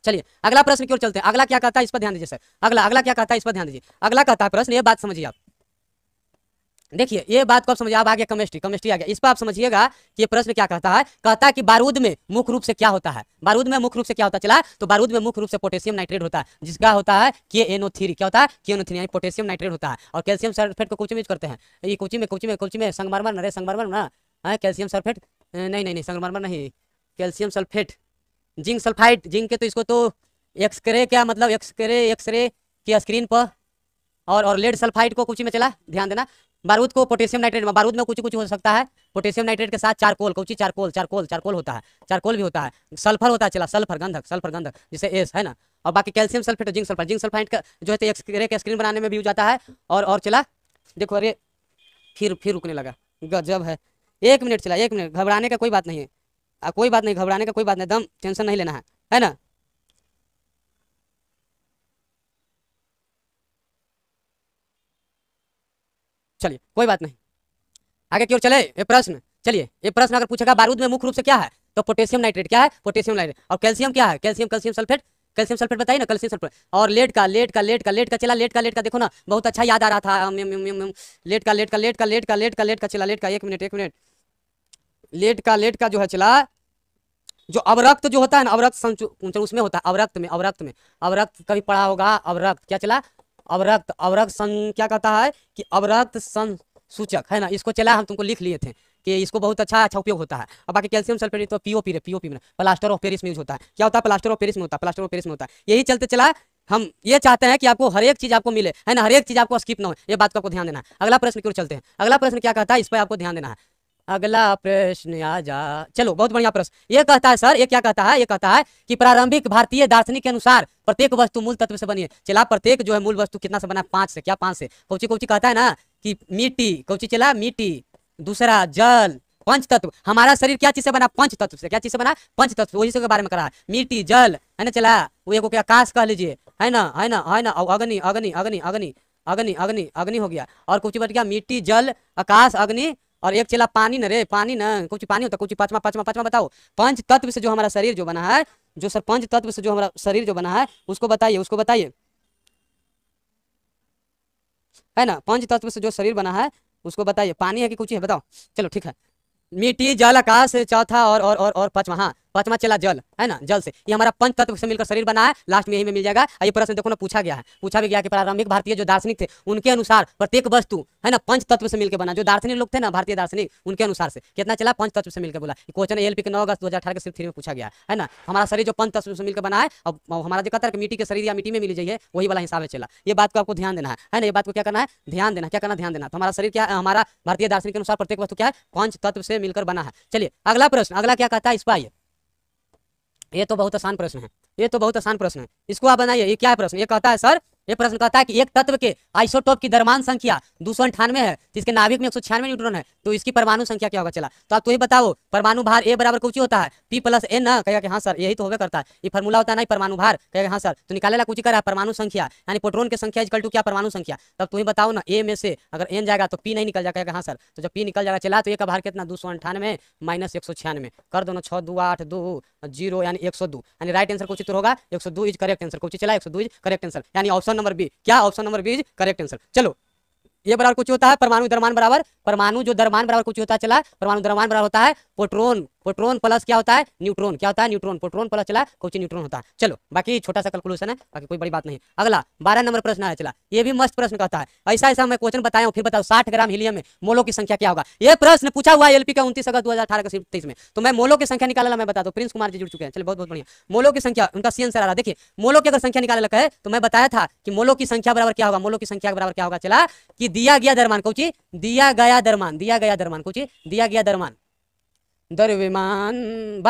चलिए अगला प्रश्न की ओर चलते हैं अगला क्या कहता है इस पर ध्यान दीजिए सर अगला अगला क्या कहता है इस पर ध्यान दीजिए अगला कहता है प्रश्न ये बात समझिए आप देखिए ये बात को आप समझिए आप आगे केमिस्ट्री केमिस्ट्री आ गया इस पर आप समझिएगा कि ये प्रश्न क्या कहता है कहता है कि बारूद में मुख्य रूप से क्या होता है बारूद में मुख्य रूप से क्या होता चला तो बारूद में मुख्य रूप से पोटेशियम नाइट्रेट होता है जिसका होता है के एनो थ्री क्या होता है के एनो थ्री यानी पोटेशियम नाइट्रेट होता है और कैल्शियम सल्फेट को कुछ यूज करते हैं ये कुछ में कोची में कोची में संगमरमर नरे संगमरमर ना है हाँ, कैल्शियम सल्फेट नहीं नहीं नहीं संगमरमर नहीं calcium sulphate zinc sulphite zinc के तो इसको तो एक्सरे क्या मतलब एक्सरे एक्सरे की स्क्रीन पर और और लेड सल्फाइड को कुछ में चला ध्यान देना बारूद को पोटेशियम नाइट्रेट बारूद में कुछ कुछ हो सकता है पोटेशियम नाइट्रेट के साथ चारकोल कौची चारकोल चारकोल चारकोल होता है चारकोल भी होता है सल्फर होता है चला सल्फर गंधक सल्फर गंधक जिसे एस है ना और बाकी calcium sulphate zinc sulphur zinc sulphite का जो है तो एक्सरे के स्क्रीन बनाने में भी यूज आता है और और चला देखो अरे फिर फिर रुकने लगा गजब है एक मिनट चला एक मिनट घबराने का कोई बात नहीं है कोई बात नहीं घबराने का कोई बात नहीं दम टेंशन नहीं लेना है है ना चलिए कोई बात नहीं आगे की ओर चले ये प्रश्न चलिए ये प्रश्न अगर पूछेगा बारूद में मुख्य रूप से क्या है तो पोटेशियम नाइट्रेट क्या है पोटेशियम नाइट्रेट और कैल्शियम क्या है calcium calcium sulphate calcium sulphate बताइए ना कैल्शियम सल्फेट और लेट का लेट का लेट का लेट का चला लेट का लेट का देखो ना बहुत अच्छा याद आ रहा था लेट का लेट का लेट का लेट का लेट का लेट का चला लेट का एक मिनट एक मिनट लेट का लेट का जो है चला जो अवरक्त जो होता है ना अवरक्त उसमें होता है अवरक्त में अवरक्त में अवरक्त कभी पढ़ा होगा अवरक्त क्या चला अवरक्त अवरक्त सं क्या कहता है कि अवरक्त सं सूचक है ना इसको चला हम तुमको लिख लिए थे कि इसको बहुत अच्छा अच्छा उपयोग होता है अब बाकी कैल्शियम सल्फेट तो पी रे पीओपी में प्लास्टर ऑफ पेरिस में यूज होता है क्या होता है प्लास्टर ऑफ पेरिस में होता है प्लास्टर ऑफ पेरिस में होता है यही चलते चला हम ये चाहते हैं कि आपको हर एक चीज आपको मिले है ना हर एक चीज आपको स्किप ना हो ये बात को आपको ध्यान देना है अगला प्रश्न क्यों चलते हैं अगला प्रश्न क्या कहता है इस पर आपको ध्यान देना है अगला प्रश्न आ जा चलो बहुत बढ़िया प्रश्न ये कहता है सर ये क्या कहता है ये कहता है कि प्रारंभिक भारतीय दार्शनिक के अनुसार प्रत्येक वस्तु मूल तत्व से बनी है चला प्रत्येक जो है मूल वस्तु कितना से बना है पांच से क्या पांच से कौची कौची कहता है ना कि मिट्टी कौची चला मिट्टी दूसरा जल पंच तत्व हमारा शरीर क्या चीज से बना पंच तत्व से क्या चीज से बना पंच तत्व वही के बारे में करा मिट्टी जल है ना चला वो एक आकाश कह लीजिए है ना है ना है ना अग्नि अग्नि अग्नि अग्नि अग्नि अग्नि अग्नि हो गया और कुछ बच गया मिट्टी जल आकाश अग्नि और एक चेला पानी न रे पानी न कुछ पानी होता कुछ पांचवा पांचवा पांचवा बताओ पंच तत्व से जो हमारा शरीर जो बना है जो सर पंच तत्व से जो हमारा शरीर जो बना है उसको बताइए उसको बताइए है ना पंच तत्व से जो शरीर बना है उसको बताइए पानी है कि कुछ है बताओ चलो ठीक है मिट्टी जल आकाश चौथा और और और, और पांचवा हाँ पांचवा चला जल है ना जल से ये हमारा पंच तत्व से मिलकर शरीर बना है लास्ट में यही में मिल जाएगा ये प्रश्न देखो ना पूछा गया है पूछा भी गया कि प्रारंभिक भारतीय जो दार्शनिक थे उनके अनुसार प्रत्येक वस्तु है ना पंच तत्व से मिलकर बना जो दार्शनिक लोग थे ना भारतीय दार्शनिक उनके अनुसार से कितना चला पंच तत्व से मिलकर बोला क्वेश्चन एल के नौ अगस्त दो हजार के सिर्फ थ्री में पूछा गया है ना हमारा शरीर जो पंच तत्व से मिलकर बना है अब हमारा जो कहता है मिट्टी के शरीर या मिट्टी में मिली जाइए वही वाला हिसाब से चला ये बात को आपको ध्यान देना है है ना ये बात को क्या करना है ध्यान देना क्या करना ध्यान देना तो हमारा शरीर क्या हमारा भारतीय दार्शनिक के अनुसार प्रत्येक वस्तु क्या है पंच तत्व से मिलकर बना है चलिए अगला प्रश्न अगला क्या कहता है इस पर ये तो बहुत आसान प्रश्न है ये तो बहुत आसान प्रश्न है इसको आप बनाइए ये क्या प्रश्न ये कहता है सर ये प्रश्न कहता है कि एक तत्व के आइसोटोप की दरमान संख्या दो सौ अंठानवे है जिसके नाभिक में एक सौ छियानवे न्यूट्रॉन है तो इसकी परमाणु संख्या क्या होगा चला तो आप तो ही बताओ परमाणु भार ए बराबर कुछ होता है पी प्लस ए ना कहेगा कि हाँ सर यही तो होगा करता है ये फॉर्मूला होता है ना परमाणु भार कहेगा हाँ सर तो निकालेला कुछ कर रहा परमाणु संख्या यानी प्रोटोन की संख्या इजकल टू क्या परमाणु संख्या तब तो तुम्हें तो बताओ ना ए में से अगर एन जाएगा तो पी नहीं निकल जाएगा हाँ सर तो जब पी निकल जाएगा चला तो एक भार कितना दो सौ अंठानवे माइनस एक सौ छियानवे कर दो छः दो आठ दो जीरो यानी एक सौ दो यानी राइट आंसर कुछ होगा एक सौ दो इज करेक्ट आंसर कुछ चला एक सौ दो इज करेक्ट आंसर यानी ऑप्शन ऑप्शन नंबर बी क्या option number B is correct answer चलो ये बराबर कुछ होता है परमाणु दरमान बराबर परमाणु जो दरमान बराबर कुछ होता चला परमाणु दरमान बराबर होता है पोट्रोन प्रोट्रोन प्लस क्या होता है न्यूट्रॉन क्या होता है न्यूट्रॉन प्रोट्रोन प्लस चला कोची न्यूट्रॉन होता है चलो बाकी छोटा सा कैलकुलेशन है बाकी कोई बड़ी बात नहीं अगला बारह नंबर प्रश्न है चला ये भी मस्त प्रश्न कहता है ऐसा ऐसा मैं क्वेश्चन बताया हूँ फिर बताओ साठ ग्राम हिलियम में मोलो की संख्या क्या होगा ये प्रश्न पूछा हुआ है एलपी का उन्तीस अगस्त दो हजार अठारह में तो मैं मोलो की संख्या निकाला मैं बता दो प्रिंस कुमार जी जुड़ चुके हैं चलो बहुत बहुत बढ़िया मोलो की संख्या उनका सी आंसर आ रहा देखिए मोलो की अगर संख्या निकाल लगा है तो मैं बताया था कि मोलो की संख्या बराबर क्या होगा मोलो की संख्या बराबर क्या होगा चला कि दिया गया दरमान कोची दिया गया दरमान दिया गया दरमान कोची दिया गया दरमान द्रव्यमान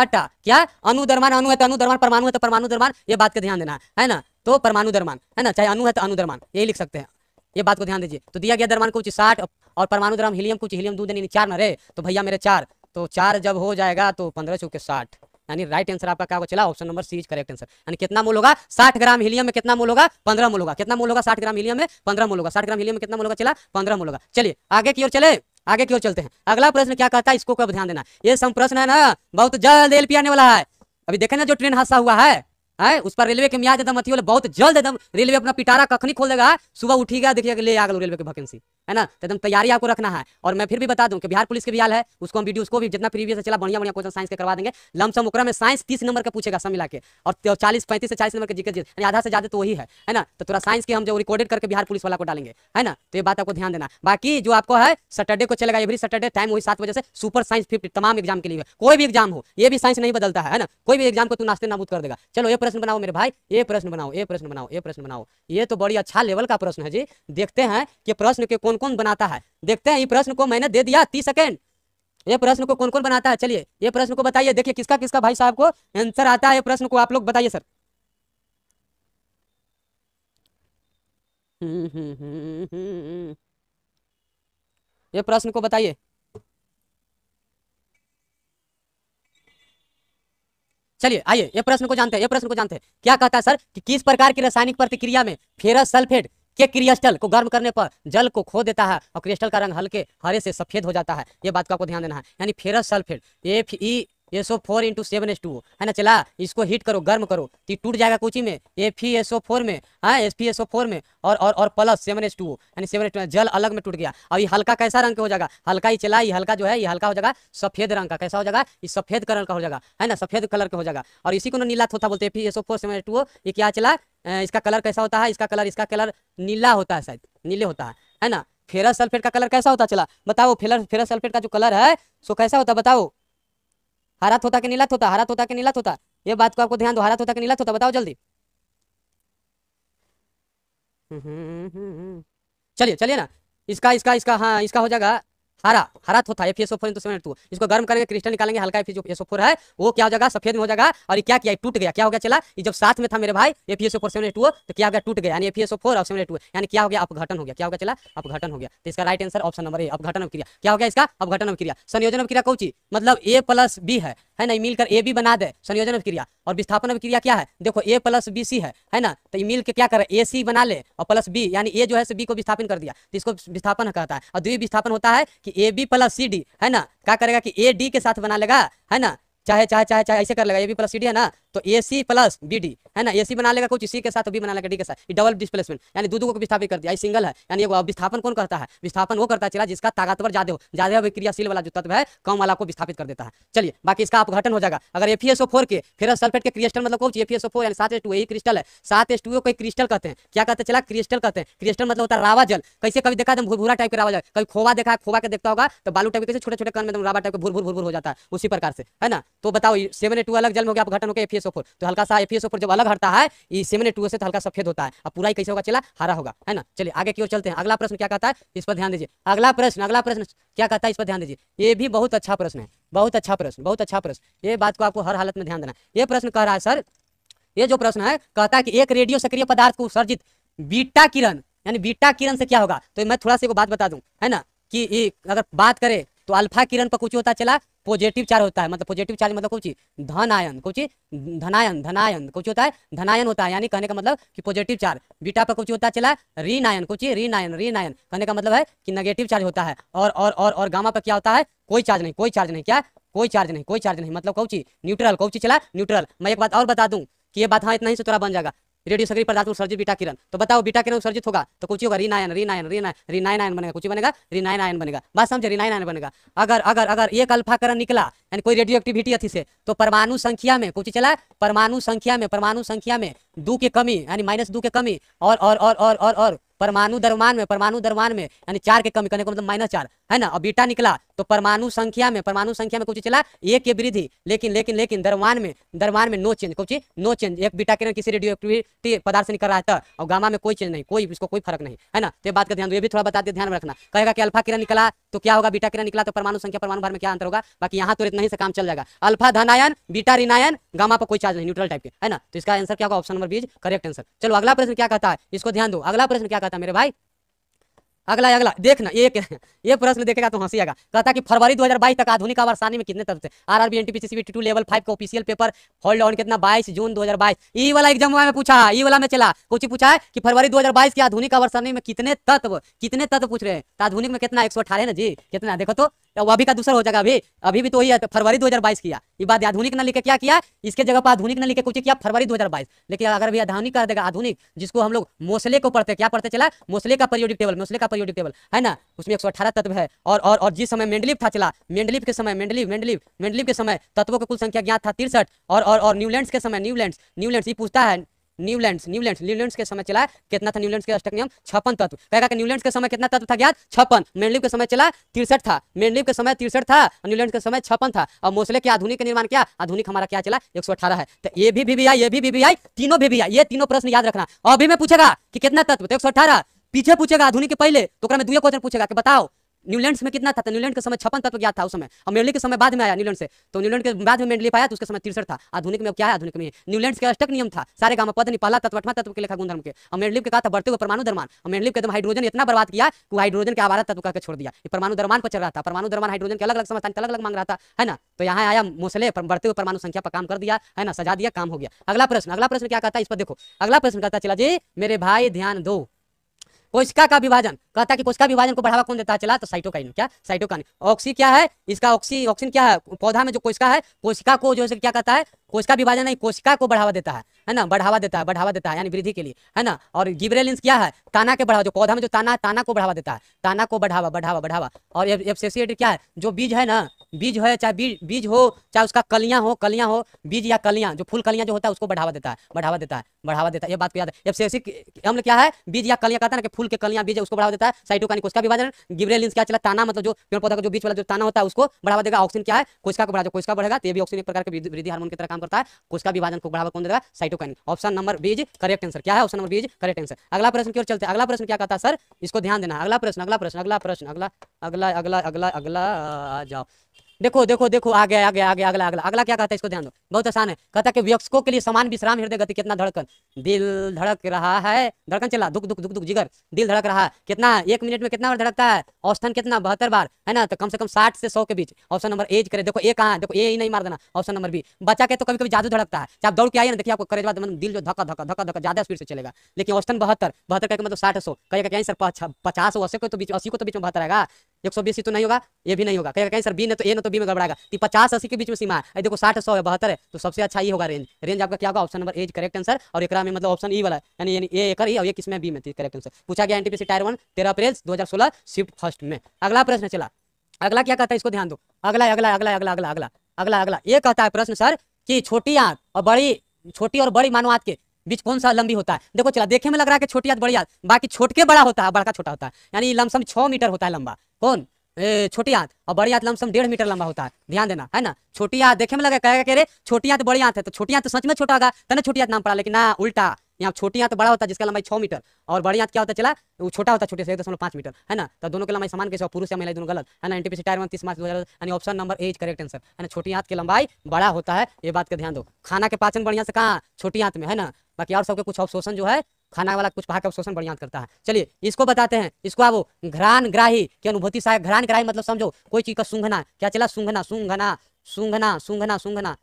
क्या अनुदरमान अनु है तो परमाणु है तो परमाणु दरमान ये बात का ध्यान देना है ना तो परमाणु दरमान है ना चाहे अनु है तो अणु यही लिख सकते हैं ये बात को ध्यान दीजिए तो दिया गया दरमान कुछ साठ और परमाणु दरमान हिलियम कुछ हिलियम दो देने चार न रहे तो भैया मेरे चार तो चार जब हो जाएगा तो पंद्रह चौके साठ यानी राइट आंसर आपका क्या चला option number C is correct answer यानी कितना मोल होगा साठ ग्राम हीलियम में कितना मोल होगा पंद्रह मोल होगा कितना मोल होगा साठ ग्राम हीलियम में पंद्रह मोल होगा साठ ग्राम हीलियम में कितना मोल होगा चला पंद्रह मोल होगा चलिए आगे की ओर चले आगे की ओर चलते हैं अगला प्रश्न क्या कहता है इसको कब ध्यान देना ये सम प्रश्न है ना बहुत जल्द एल आने वाला है अभी देखे ना जो ट्रेन हादसा हुआ है है उस पर रेलवे के मियाज एकदम अथी बहुत जल्द एकदम रेलवे अपना पिटारा कखनी खोल देगा सुबह उठी गया देखिएगा ले आगे रेलवे की वैकेंसी है ना तो एकदम तैयारी आपको रखना है और मैं फिर भी बता दूं कि बिहार पुलिस के भी है उसको हम वीडियो उसको भी जितना प्रीवियस चला बढ़िया बढ़िया क्वेश्चन साइंस के करवा देंगे लमसम ओकरा में साइंस तीस नंबर का पूछेगा सब मिला के और तो चालीस पैंतीस से चालीस नंबर के जीके यानी आधा से ज्यादा तो वही है है ना तो थोड़ा साइंस के हम जो रिकॉर्डेड करके बिहार पुलिस वाला को डालेंगे है ना तो ये बात आपको ध्यान देना बाकी जो आपको है सैटरडे को चलेगा एवरी सैटरडे टाइम वही सात बजे से सुपर साइंस फिफ्टी तमाम एग्जाम के लिए कोई भी एग्जाम हो ये भी साइंस नहीं बदलता है ना कोई भी एग्जाम को तू नाश्ते नाबूद कर देगा चलो ये प्रश्न बनाओ मेरे भाई ये प्रश्न बनाओ ये प्रश्न बनाओ ये प्रश्न बनाओ ये तो बड़ी अच्छा लेवल का प्रश्न है जी देखते हैं कि प्रश्न के कौन कौन कौन बनाता है देखते हैं ये प्रश्न को मैंने दे दिया तीस सेकेंड ये प्रश्न को कौन कौन बनाता है चलिए ये प्रश्न को बताइए देखिए किसका किसका भाई साहब को आंसर आता है ये प्रश्न को आप लोग बताइए सर हम्म, हम्म, हम्म, ये प्रश्न को बताइए चलिए आइए ये प्रश्न को जानते हैं ये प्रश्न को जानते हैं क्या कहता है सर कि किस प्रकार की रासायनिक प्रतिक्रिया में फेरस सल्फेट के क्रिस्टल को गर्म करने पर जल को खो देता है और क्रिस्टल का रंग हल्के हरे से सफेद हो जाता है ये बात को आपको ध्यान देना है यानी ferrous sulphate E S O four into seven S two है ना चला इसको हीट करो गर्म करो तो ये टूट जाएगा कुछ में F E S O four में हाँ S P S O four में और और और प्लस सेवन एस टू यानी सेवन एस टू जल अलग में टूट गया और ये हल्का कैसा रंग का हो जाएगा हल्का ही चला ये हल्का जो है ये हल्का हो जाएगा सफेद रंग का कैसा हो जाएगा ये सफेद कलर का हो जाएगा है ना सफेद कलर का हो जाएगा और इसी को ना नीला थोथा बोलते हैं F E S O four seven S two ये क्या चला इसका कलर कैसा होता है इसका कलर इसका कलर नीला होता है शायद नीले होता है है ना फेरस सल्फेट का कलर कैसा होता चला बताओ फेरस सल्फेट का जो कलर है सो कैसा होता बताओ हरा तोता के नीला तोता हरा तोता के नीला तोता ये बात को आपको ध्यान दो हरा तोता के नीला तोता बताओ जल्दी हम्म, हम्म, हम्म, चलिए चलिए ना इसका इसका इसका हाँ इसका हो जाएगा हरा हरा है F S O four into seven two इसको गर्म करेंगे क्रिस्टल निकालेंगे हल्का एफ ओ फोर है वो क्या हो जाएगा सफेद में हो जाएगा और क्या किया टूट गया क्या हो गया चला ये जब साथ में था मेरे भाई F O four seven two तो क्या हो गया टूट गया यानी एफ ओ फोर और सेवन टू यानी क्या हो गया अपघटन हो गया क्या हो गया चला अपघटन हो गया तो इसका right answer option number A अपघटन अभिक्रिया क्या हो गया इसका अपघटन क्रिया संयोजन क्रिया कौची मतलब ए प्लस बी है है ना मिलकर ए बी बना दे संयोजन क्रिया और विस्थापन क्रिया क्या है देखो ए प्लस बी सी है है ना तो मिल के क्या करे ए सी बना ले और प्लस बी यानी ए जो है बी को विस्थापन कर दिया तो इसको विस्थापन कहता है और द्वि विस्थापन होता है कि A B plus C D है ना क्या करेगा कि ए डी के साथ बना लेगा है ना चाहे चाहे चाहे चाहे ऐसे कर लेगा A B plus C D है ना तो A C plus B D है ना ए सी बना लेगा कुछ इसी के साथ बी बना लेगा डी के साथ डबल डिस्प्लेसमेंट यानी दो दो को विस्थापित कर दिया सिंगल है यानी विस्थापन कौन करता है विस्थापन वो करता चला जिसका ताकतवर ज्यादा हो ज्यादा क्रियाशील वाला जो तत्व है कम वाला को विस्थापित कर देता है चलिए बाकी इसका अपघटन हो जाएगा अगर एफ फोर के फिर सल्फेट के क्रिस्टल मतलब कौन एफ फोर यानी सात एस यही क्रिस्टल है सात एस टू कोई क्रिस्टल कहते हैं क्या कहते चला क्रिस्टल कहते हैं क्रिस्टल मतलब होता है रावा जल कैसे कभी देखा था तो भूरा टाइप का रावा जल कभी खोवा देखा खोवा के देखता होगा तो बालू टाइप कैसे छोटे छोटे कन में तो रावा टाइप का भूर भूर भूर हो जाता है उसी प्रकार से है ना तो बताओ सेवन ए अलग जल में हो गया अपघटन हो गया एफ फोर तो हल्का सा एफ फोर जब अलग हटता है ये सेमन टू से तो हल्का सफेद होता है अब पूरा ही कैसे होगा चला हरा होगा है ना चलिए आगे की ओर चलते हैं अगला प्रश्न क्या कहता है इस पर ध्यान दीजिए अगला प्रश्न अगला प्रश्न क्या कहता है इस पर ध्यान दीजिए ये भी बहुत अच्छा प्रश्न है बहुत अच्छा प्रश्न बहुत अच्छा प्रश्न ये बात को आपको हर हालत में ध्यान देना ये प्रश्न कह रहा है सर ये जो प्रश्न है कहता है कि एक रेडियो सक्रिय पदार्थ को उत्सर्जित बीटा किरण यानी बीटा किरण से क्या होगा तो मैं थोड़ा सा बात बता दूं है ना कि अगर बात करें तो अल्फा किरण पर कुछ होता चला पॉजिटिव चार्ज होता है मतलब पॉजिटिव चार्ज मतलब कुछ धन आयन कुछ धनायन धनायन कुछ होता है धनायन होता है यानी कहने का मतलब कि पॉजिटिव चार्ज बीटा पर कुछ होता चला रीन आयन कुछ रीन आयन रीन आयन कहने का मतलब है कि नेगेटिव चार्ज होता है और और और और गामा पर क्या होता है कोई चार्ज नहीं कोई चार्ज नहीं क्या कोई चार्ज नहीं कोई चार्ज नहीं मतलब कौची न्यूट्रल कौची चला न्यूट्रल मैं एक बात और बता दूं कि ये बात हाँ इतना ही से थोड़ा बन जाएगा रेडियो सक्रिय पदार्थ उत्सर्जित बीटा किरण तो बताओ बीटा किरण उत्सर्जित होगा तो कुछ होगा रिनायन रिनायन रिनायन रिनायन आयन बनेगा कुछ बनेगा रिनायन आयन बनेगा बात समझे रिनायन आयन बनेगा अगर अगर अगर एक अल्फा करण निकला यानी कोई रेडियो एक्टिविटी अथी से तो परमाणु संख्या में कुछ चला परमाणु संख्या में परमाणु संख्या में दो की कमी यानी माइनस दो की कमी और और और और और और परमाणु दरमान में परमाणु दरमान में यानी चार के कमी करने को मतलब माइनस चार है ना और बीटा निकला तो परमाणु संख्या में परमाणु संख्या में कुछ चला एक के वृद्धि लेकिन लेकिन लेकिन दरवान में दरवान में नो चेंज कुछ नो चेंज एक बीटा किरण किसी रेडियो एक्टिविटी पदार्थ से निकल रहा है तो, और गामा में कोई चेंज नहीं कोई इसको कोई फर्क नहीं है ना तो बात का ध्यान ये भी थोड़ा बता दे ध्यान में रखना कहेगा कि अल्फा किरण निकला तो क्या होगा बीटा किरण निकला तो परमाणु संख्या परमाणु भार में क्या अंतर होगा बाकी यहाँ तो इतना ही से काम चल जाएगा अल्फा धनायन बीटा रिनायन गामा पर कोई चार्ज नहीं न्यूट्रल टाइप के है ना तो इसका आंसर क्या होगा option number B is correct answer चलो अगला प्रश्न क्या कहता है इसको ध्यान दो अगला प्रश्न क्या कहता है मेरे भाई अगला अगला देखना एक ये प्रश्न देखेगा तो हंसी आएगा कहता कि फरवरी 2022 तक आधुनिक आवर्सानी में कितने तब से R R B N T P two level five का ऑफिशियल पेपर होल्ड ऑन कितना 22 जून 2022 ई वाला एग्जाम में पूछा ई वाला में चला कुछ पूछा है कि फरवरी 2022 की आधुनिक आवर्सानी में कितने तत्व कितने तत्व पूछ रहे हैं तो आधुनिक में कितना एक है ना जी कितना देखो तो, तो अभी का दूसरा हो जाएगा अभी अभी भी तो वही है तो फरवरी दो किया ये बात आधुनिक ना लिखे क्या किया इसके जगह पर आधुनिक ना लिखे कुछ किया फरवरी दो लेकिन अगर अभी आधुनिक कर देगा आधुनिक जिसको हम लोग मोसले को पढ़ते क्या पढ़ते चला मोसले का पीरियोडिक टेबल मोसले का पीरियोडिक टेबल है ना उसमें एक सौ अठारह तत्व है और और और जिस समय मेंडलिप था चला मेंडलिप के समय मेंडलिप मेंडलिप मेंडलिप के समय तत्वों का कुल संख्या ज्ञात था तिरसठ और और और न्यूलैंड्स के समय न्यूलैंड्स न्यूलैंड्स ये पूछता है न्यूलैंड्स न्यूलैंड्स न्यूलैंड्स के समय चला कितना था न्यूलैंड्स के अष्टक नियम छप्पन तत्व कहेगा कि न्यूलैंड्स के समय कितना तत्व था ज्ञात छप्पन मेंडलिप के समय चला तिरसठ था मेंडलिप के समय तिरसठ था न्यूलैंड के समय छप्पन था और मोसले के आधुनिक का निर्माण क्या आधुनिक हमारा क्या चला एक है तो ये भी वी ये भी वी तीनों भी ये तीनों प्रश्न याद रखना अभी मैं पूछेगा कि कितना तत्व तो एक सौ अठारह पीछे पूछेगा आधुनिक के पहले तो में दुए क्वेश्चन पूछेगा कि बताओ न्यूलैंड में कितना था तो न्यूलैंड के समय छप्पन तत्व ज्ञात था उस समय और मेडली के समय बाद में आया न्यूलैंड से तो न्यूलैंड के बाद में मेडली पाया तो उसके समय तिरसठ था आधुनिक में क्या है आधुनिक में न्यूलैंड के अष्टक नियम था सारे गांव पद नहीं पहला तत्व अठमा तत्व के लिखा गुणधर्म के और मेडली के कहा था बढ़ते हुए परमाणु दरमान और मेडली के हाइड्रोजन इतना बर्बाद किया कि हाइड्रोजन के आवारा तत्व करके छोड़ दिया परमाणु दरमान पर चल रहा था परमाणु दरमान हाइड्रोजन के अलग अलग समस्थान अलग अलग मांग रहा था है ना तो यहाँ आया मोसले बढ़ते हुए परमाणु संख्या पर काम कर दिया है ना सजा दिया काम हो गया अगला प्रश्न अगला प्रश्न क्या कहता है इस पर देखो अगला प्रश्न कहता चला जी मेरे भाई ध्यान दो कोशिका का विभाजन कहता कि कोशिका विभाजन को बढ़ावा कौन देता है चला तो साइटोकाइन क्या साइटोकाइन ऑक्सी क्या है इसका ऑक्सी ऑक्सीन क्या है पौधा में जो कोशिका है कोशिका को जो है क्या कहता है कोशिका विभाजन नहीं कोशिका को बढ़ावा देता है है ना बढ़ावा देता है बढ़ावा देता है यानी वृद्धि के लिए है ना और गिब्रेलिंस क्या है ताना के बढ़ावा जो पौधा में जो ताना ताना को बढ़ावा देता है ताना को बढ़ावा बढ़ावा बढ़ावा और एफसेसिएट क्या है जो बीज है ना बीज है चाहे बीज बीज हो चाहे उसका कलियाँ हो कलियाँ हो बीज या कलियाँ जो फूल कलियाँ जो होता है उसको बढ़ावा देता है बढ़ावा देता है बढ़ावा देता है ये बात को याद है एफ सी अम्ल क्या है बीज या कलियाँ कहता है ना कि फूल के कलियाँ बीज है उसको बढ़ावा देता है साइटोकानी कोशिका विभाजन गिब्रेलिंस क्या चला ताना मतलब जो पेड़ पौधा का जो बीज वाला जो ताना होता है उसको बढ़ावा देगा ऑक्सीजन क्या है कोशिका को बढ़ा कोशिका बढ़ेगा तो ये भी ऑक्सीजन एक प्रकार के वृद्धि हार्मोन की तरह काम करता है कोशिका विभाजन को बढ़ावा कौन देगा साइटोकानी option number B is correct answer क्या है option number B is correct answer अगला प्रश्न की ओर चलते अगला प्रश्न क्या कहता है सर इसको ध्यान देना अगला प्रश्न अगला प्रश्न अगला प्रश्न अगला अगला अगला अगला अगला आ जाओ देखो देखो देखो आगे आगे गया अगला अगला अगला क्या कहता है इसको ध्यान दो बहुत आसान है कहता है कि व्यक्सकों के लिए समान विश्राम हृदय गति कितना धड़कन दिल धड़क रहा है धड़कन चला दुख दुख दुख दुख जिगर दिल धड़क रहा है कितना एक मिनट में कितना बार धड़कता है औसतन कितना बहत्तर बार है ना तो कम से कम साठ से सौ के बीच ऑप्शन नंबर एज करे देखो ए कहाँ देखो ए ही नहीं मार देना ऑप्शन नंबर बी बच्चा के तो कभी कभी जादू धड़कता है आप दौड़ के आइए ना देखिए आपको करेज बाद दिल जो धक्का धक्का धक्का धक्का ज्यादा स्पीड से चलेगा लेकिन औसतन बहत्तर बहत्तर कहकर मतलब साठ सौ कहेगा कहीं सर पचास वो अस्सी को तो बीच अस्सी को तो बीच में बहत्तर आएगा एक सौ बीस तो नहीं होगा ये भी नहीं होगा कहेगा कहीं सर बी ने तो ए ना तो बी में गड़बड़ाएगा तो पचास अस्सी के बीच में सीमा है देखो साठ सौ है बहत्तर है तो सबसे अच्छा ये होगा रेंज रेंज आपका क्या होगा option number A is correct answer और एक में मतलब ऑप्शन ई e वाला यानी यानी ए एक और तो ये किसमें बी में करेक्ट आंसर पूछा गया एनटीपीसी टायर वन तेरह अप्रैल दो शिफ्ट फर्स्ट में अगला प्रश्न चला अगला क्या कहता है इसको ध्यान दो अगला अगला अगला अगला अगला अगला अगला अगला ये कहता है प्रश्न सर कि छोटी आंत और बड़ी छोटी और बड़ी मानव के बीच कौन सा लंबी होता है देखो चला देखे में लग रहा है कि छोटी आंत बड़ी आंत बाकी छोटके बड़ा होता है बड़का छोटा होता है यानी लमसम छः मीटर होता है लंबा कौन छोटी हाथ और बड़ी हाथ लमसम डेढ़ मीटर लंबा होता है ध्यान देना है ना छोटी हाथ देखे में लगा कहेगा कह रहे छोटी हाथ बड़ी हाथ है तो छोटी हाथ तो सच में छोटा होगा तो ना छोटी हाथ नाम पड़ा लेकिन ना उल्टा यहाँ छोटी हाथ बड़ा होता है जिसका लंबाई छह मीटर और बड़ी हाथ क्या होता चला वो छोटा होता छोटे से एक दशमलव पांच मीटर है ना तो दोनों के लंबाई समान कैसे पुरुष या महिला दोनों गलत है ना एनटीपीसी टायर में तीस मार्च दो यानी option number A correct answer है ना छोटी हाथ की लंबाई बड़ा होता है ये बात का ध्यान दो खाना के पाचन बढ़िया से कहा छोटी हाथ में है ना बाकी और सबके कुछ अवशोषण जो है खाना वाला कुछ पहा शोषण बढ़िया करता है चलिए इसको बताते हैं इसको आप घरान ग्राही की अनुभूति सहायक घरान ग्राही मतलब समझो कोई चीज का सूंघना क्या चला सूंघना सूंघना सूंघना सूंघना सूंघना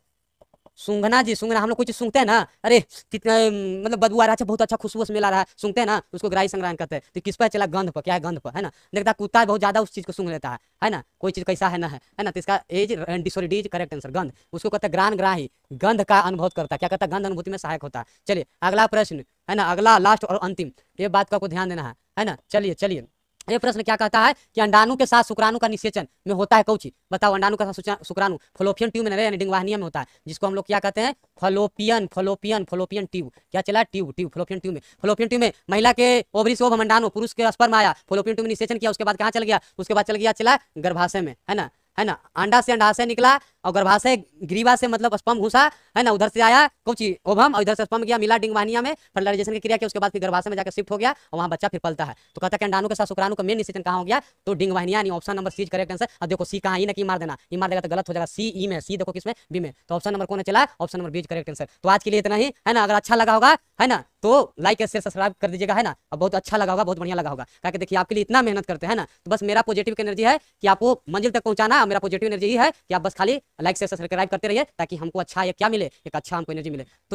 सूंघना जी सूंघना हम लोग कुछ सूंघते हैं ना अरे कितना मतलब बदबू आ रहा है अच्छा, बहुत अच्छा खुशबू मिला रहा है सूंघते हैं ना उसको ग्राही संग्रहण करते हैं तो किस पर चला गंध पर क्या है गंध पर है ना देखता कुत्ता बहुत ज्यादा उस चीज को सूंघ लेता है है ना कोई चीज कैसा है ना है है ना तो इसका एज डिसोरिडीज करेक्ट आंसर गंध उसको कहते हैं ग्रान ग्राही गंध का अनुभव करता है क्या कहता है गंध अनुभूति में सहायक होता है चलिए अगला प्रश्न है ना अगला लास्ट और अंतिम ये बात का आपको ध्यान देना है है ना चलिए चलिए ये प्रश्न क्या कहता है कि अंडाणु के साथ शुक्राणु का निषेचन में होता है कौची बताओ अंडाणु के साथ शुक्राणु फ्लोपियन ट्यूब में डिंग डिंगवाहनीय में होता है जिसको हम लोग क्या कहते हैं फलोपियन फलोपियन फलोपियन ट्यूब क्या चला ट्यूब ट्यूब फलोपियन ट्यूब में फलोपियन ट्यूब में महिला के ओवरी से अंडाणु पुरुष के स्पर्म आया फलोपियन ट्यूब में निषेचन किया उसके बाद कहाँ चल गया उसके बाद चल गया चला गर्भाशय में है ना है ना अंडा से अंडाशय निकला और गर्भाशय ग्रीवा से मतलब स्पम घुसा है ना उधर से आया कुछ ओभम और इधर से स्पम गया मिला डिंगवानिया में फर्टिलाइजेशन की क्रिया के उसके बाद फिर गर्भाशय में जाकर शिफ्ट हो गया और वहाँ बच्चा फिर पलता है तो कहता है अंडाणु के साथ शुक्राणु का मेन निशेचन कहाँ हो गया तो डिंगवानिया नहीं option number C correct answer अब देखो सी कहाँ ही e ना कि मार देना ई e मार देगा तो गलत हो जाएगा सी ई e में सी देखो किसमें बी में तो ऑप्शन नंबर कौन चला option number B is correct answer तो आज के लिए इतना ही है ना अगर अच्छा लगा होगा है ना तो लाइक शेयर सब्सक्राइब कर दीजिएगा है ना अब बहुत अच्छा लगा होगा बहुत बढ़िया लगा होगा क्या देखिए आपके लिए इतना मेहनत करते हैं ना तो बस मेरा पॉजिटिव एनर्जी है कि आपको मंजिल तक पहुंचाना मेरा पॉजिटिव एनर्जी है कि आप बस खाली लाइक से सब्सक्राइब करते रहिए ताकि हमको अच्छा ये क्या मिले एक अच्छा हमको एनर्जी मिले तो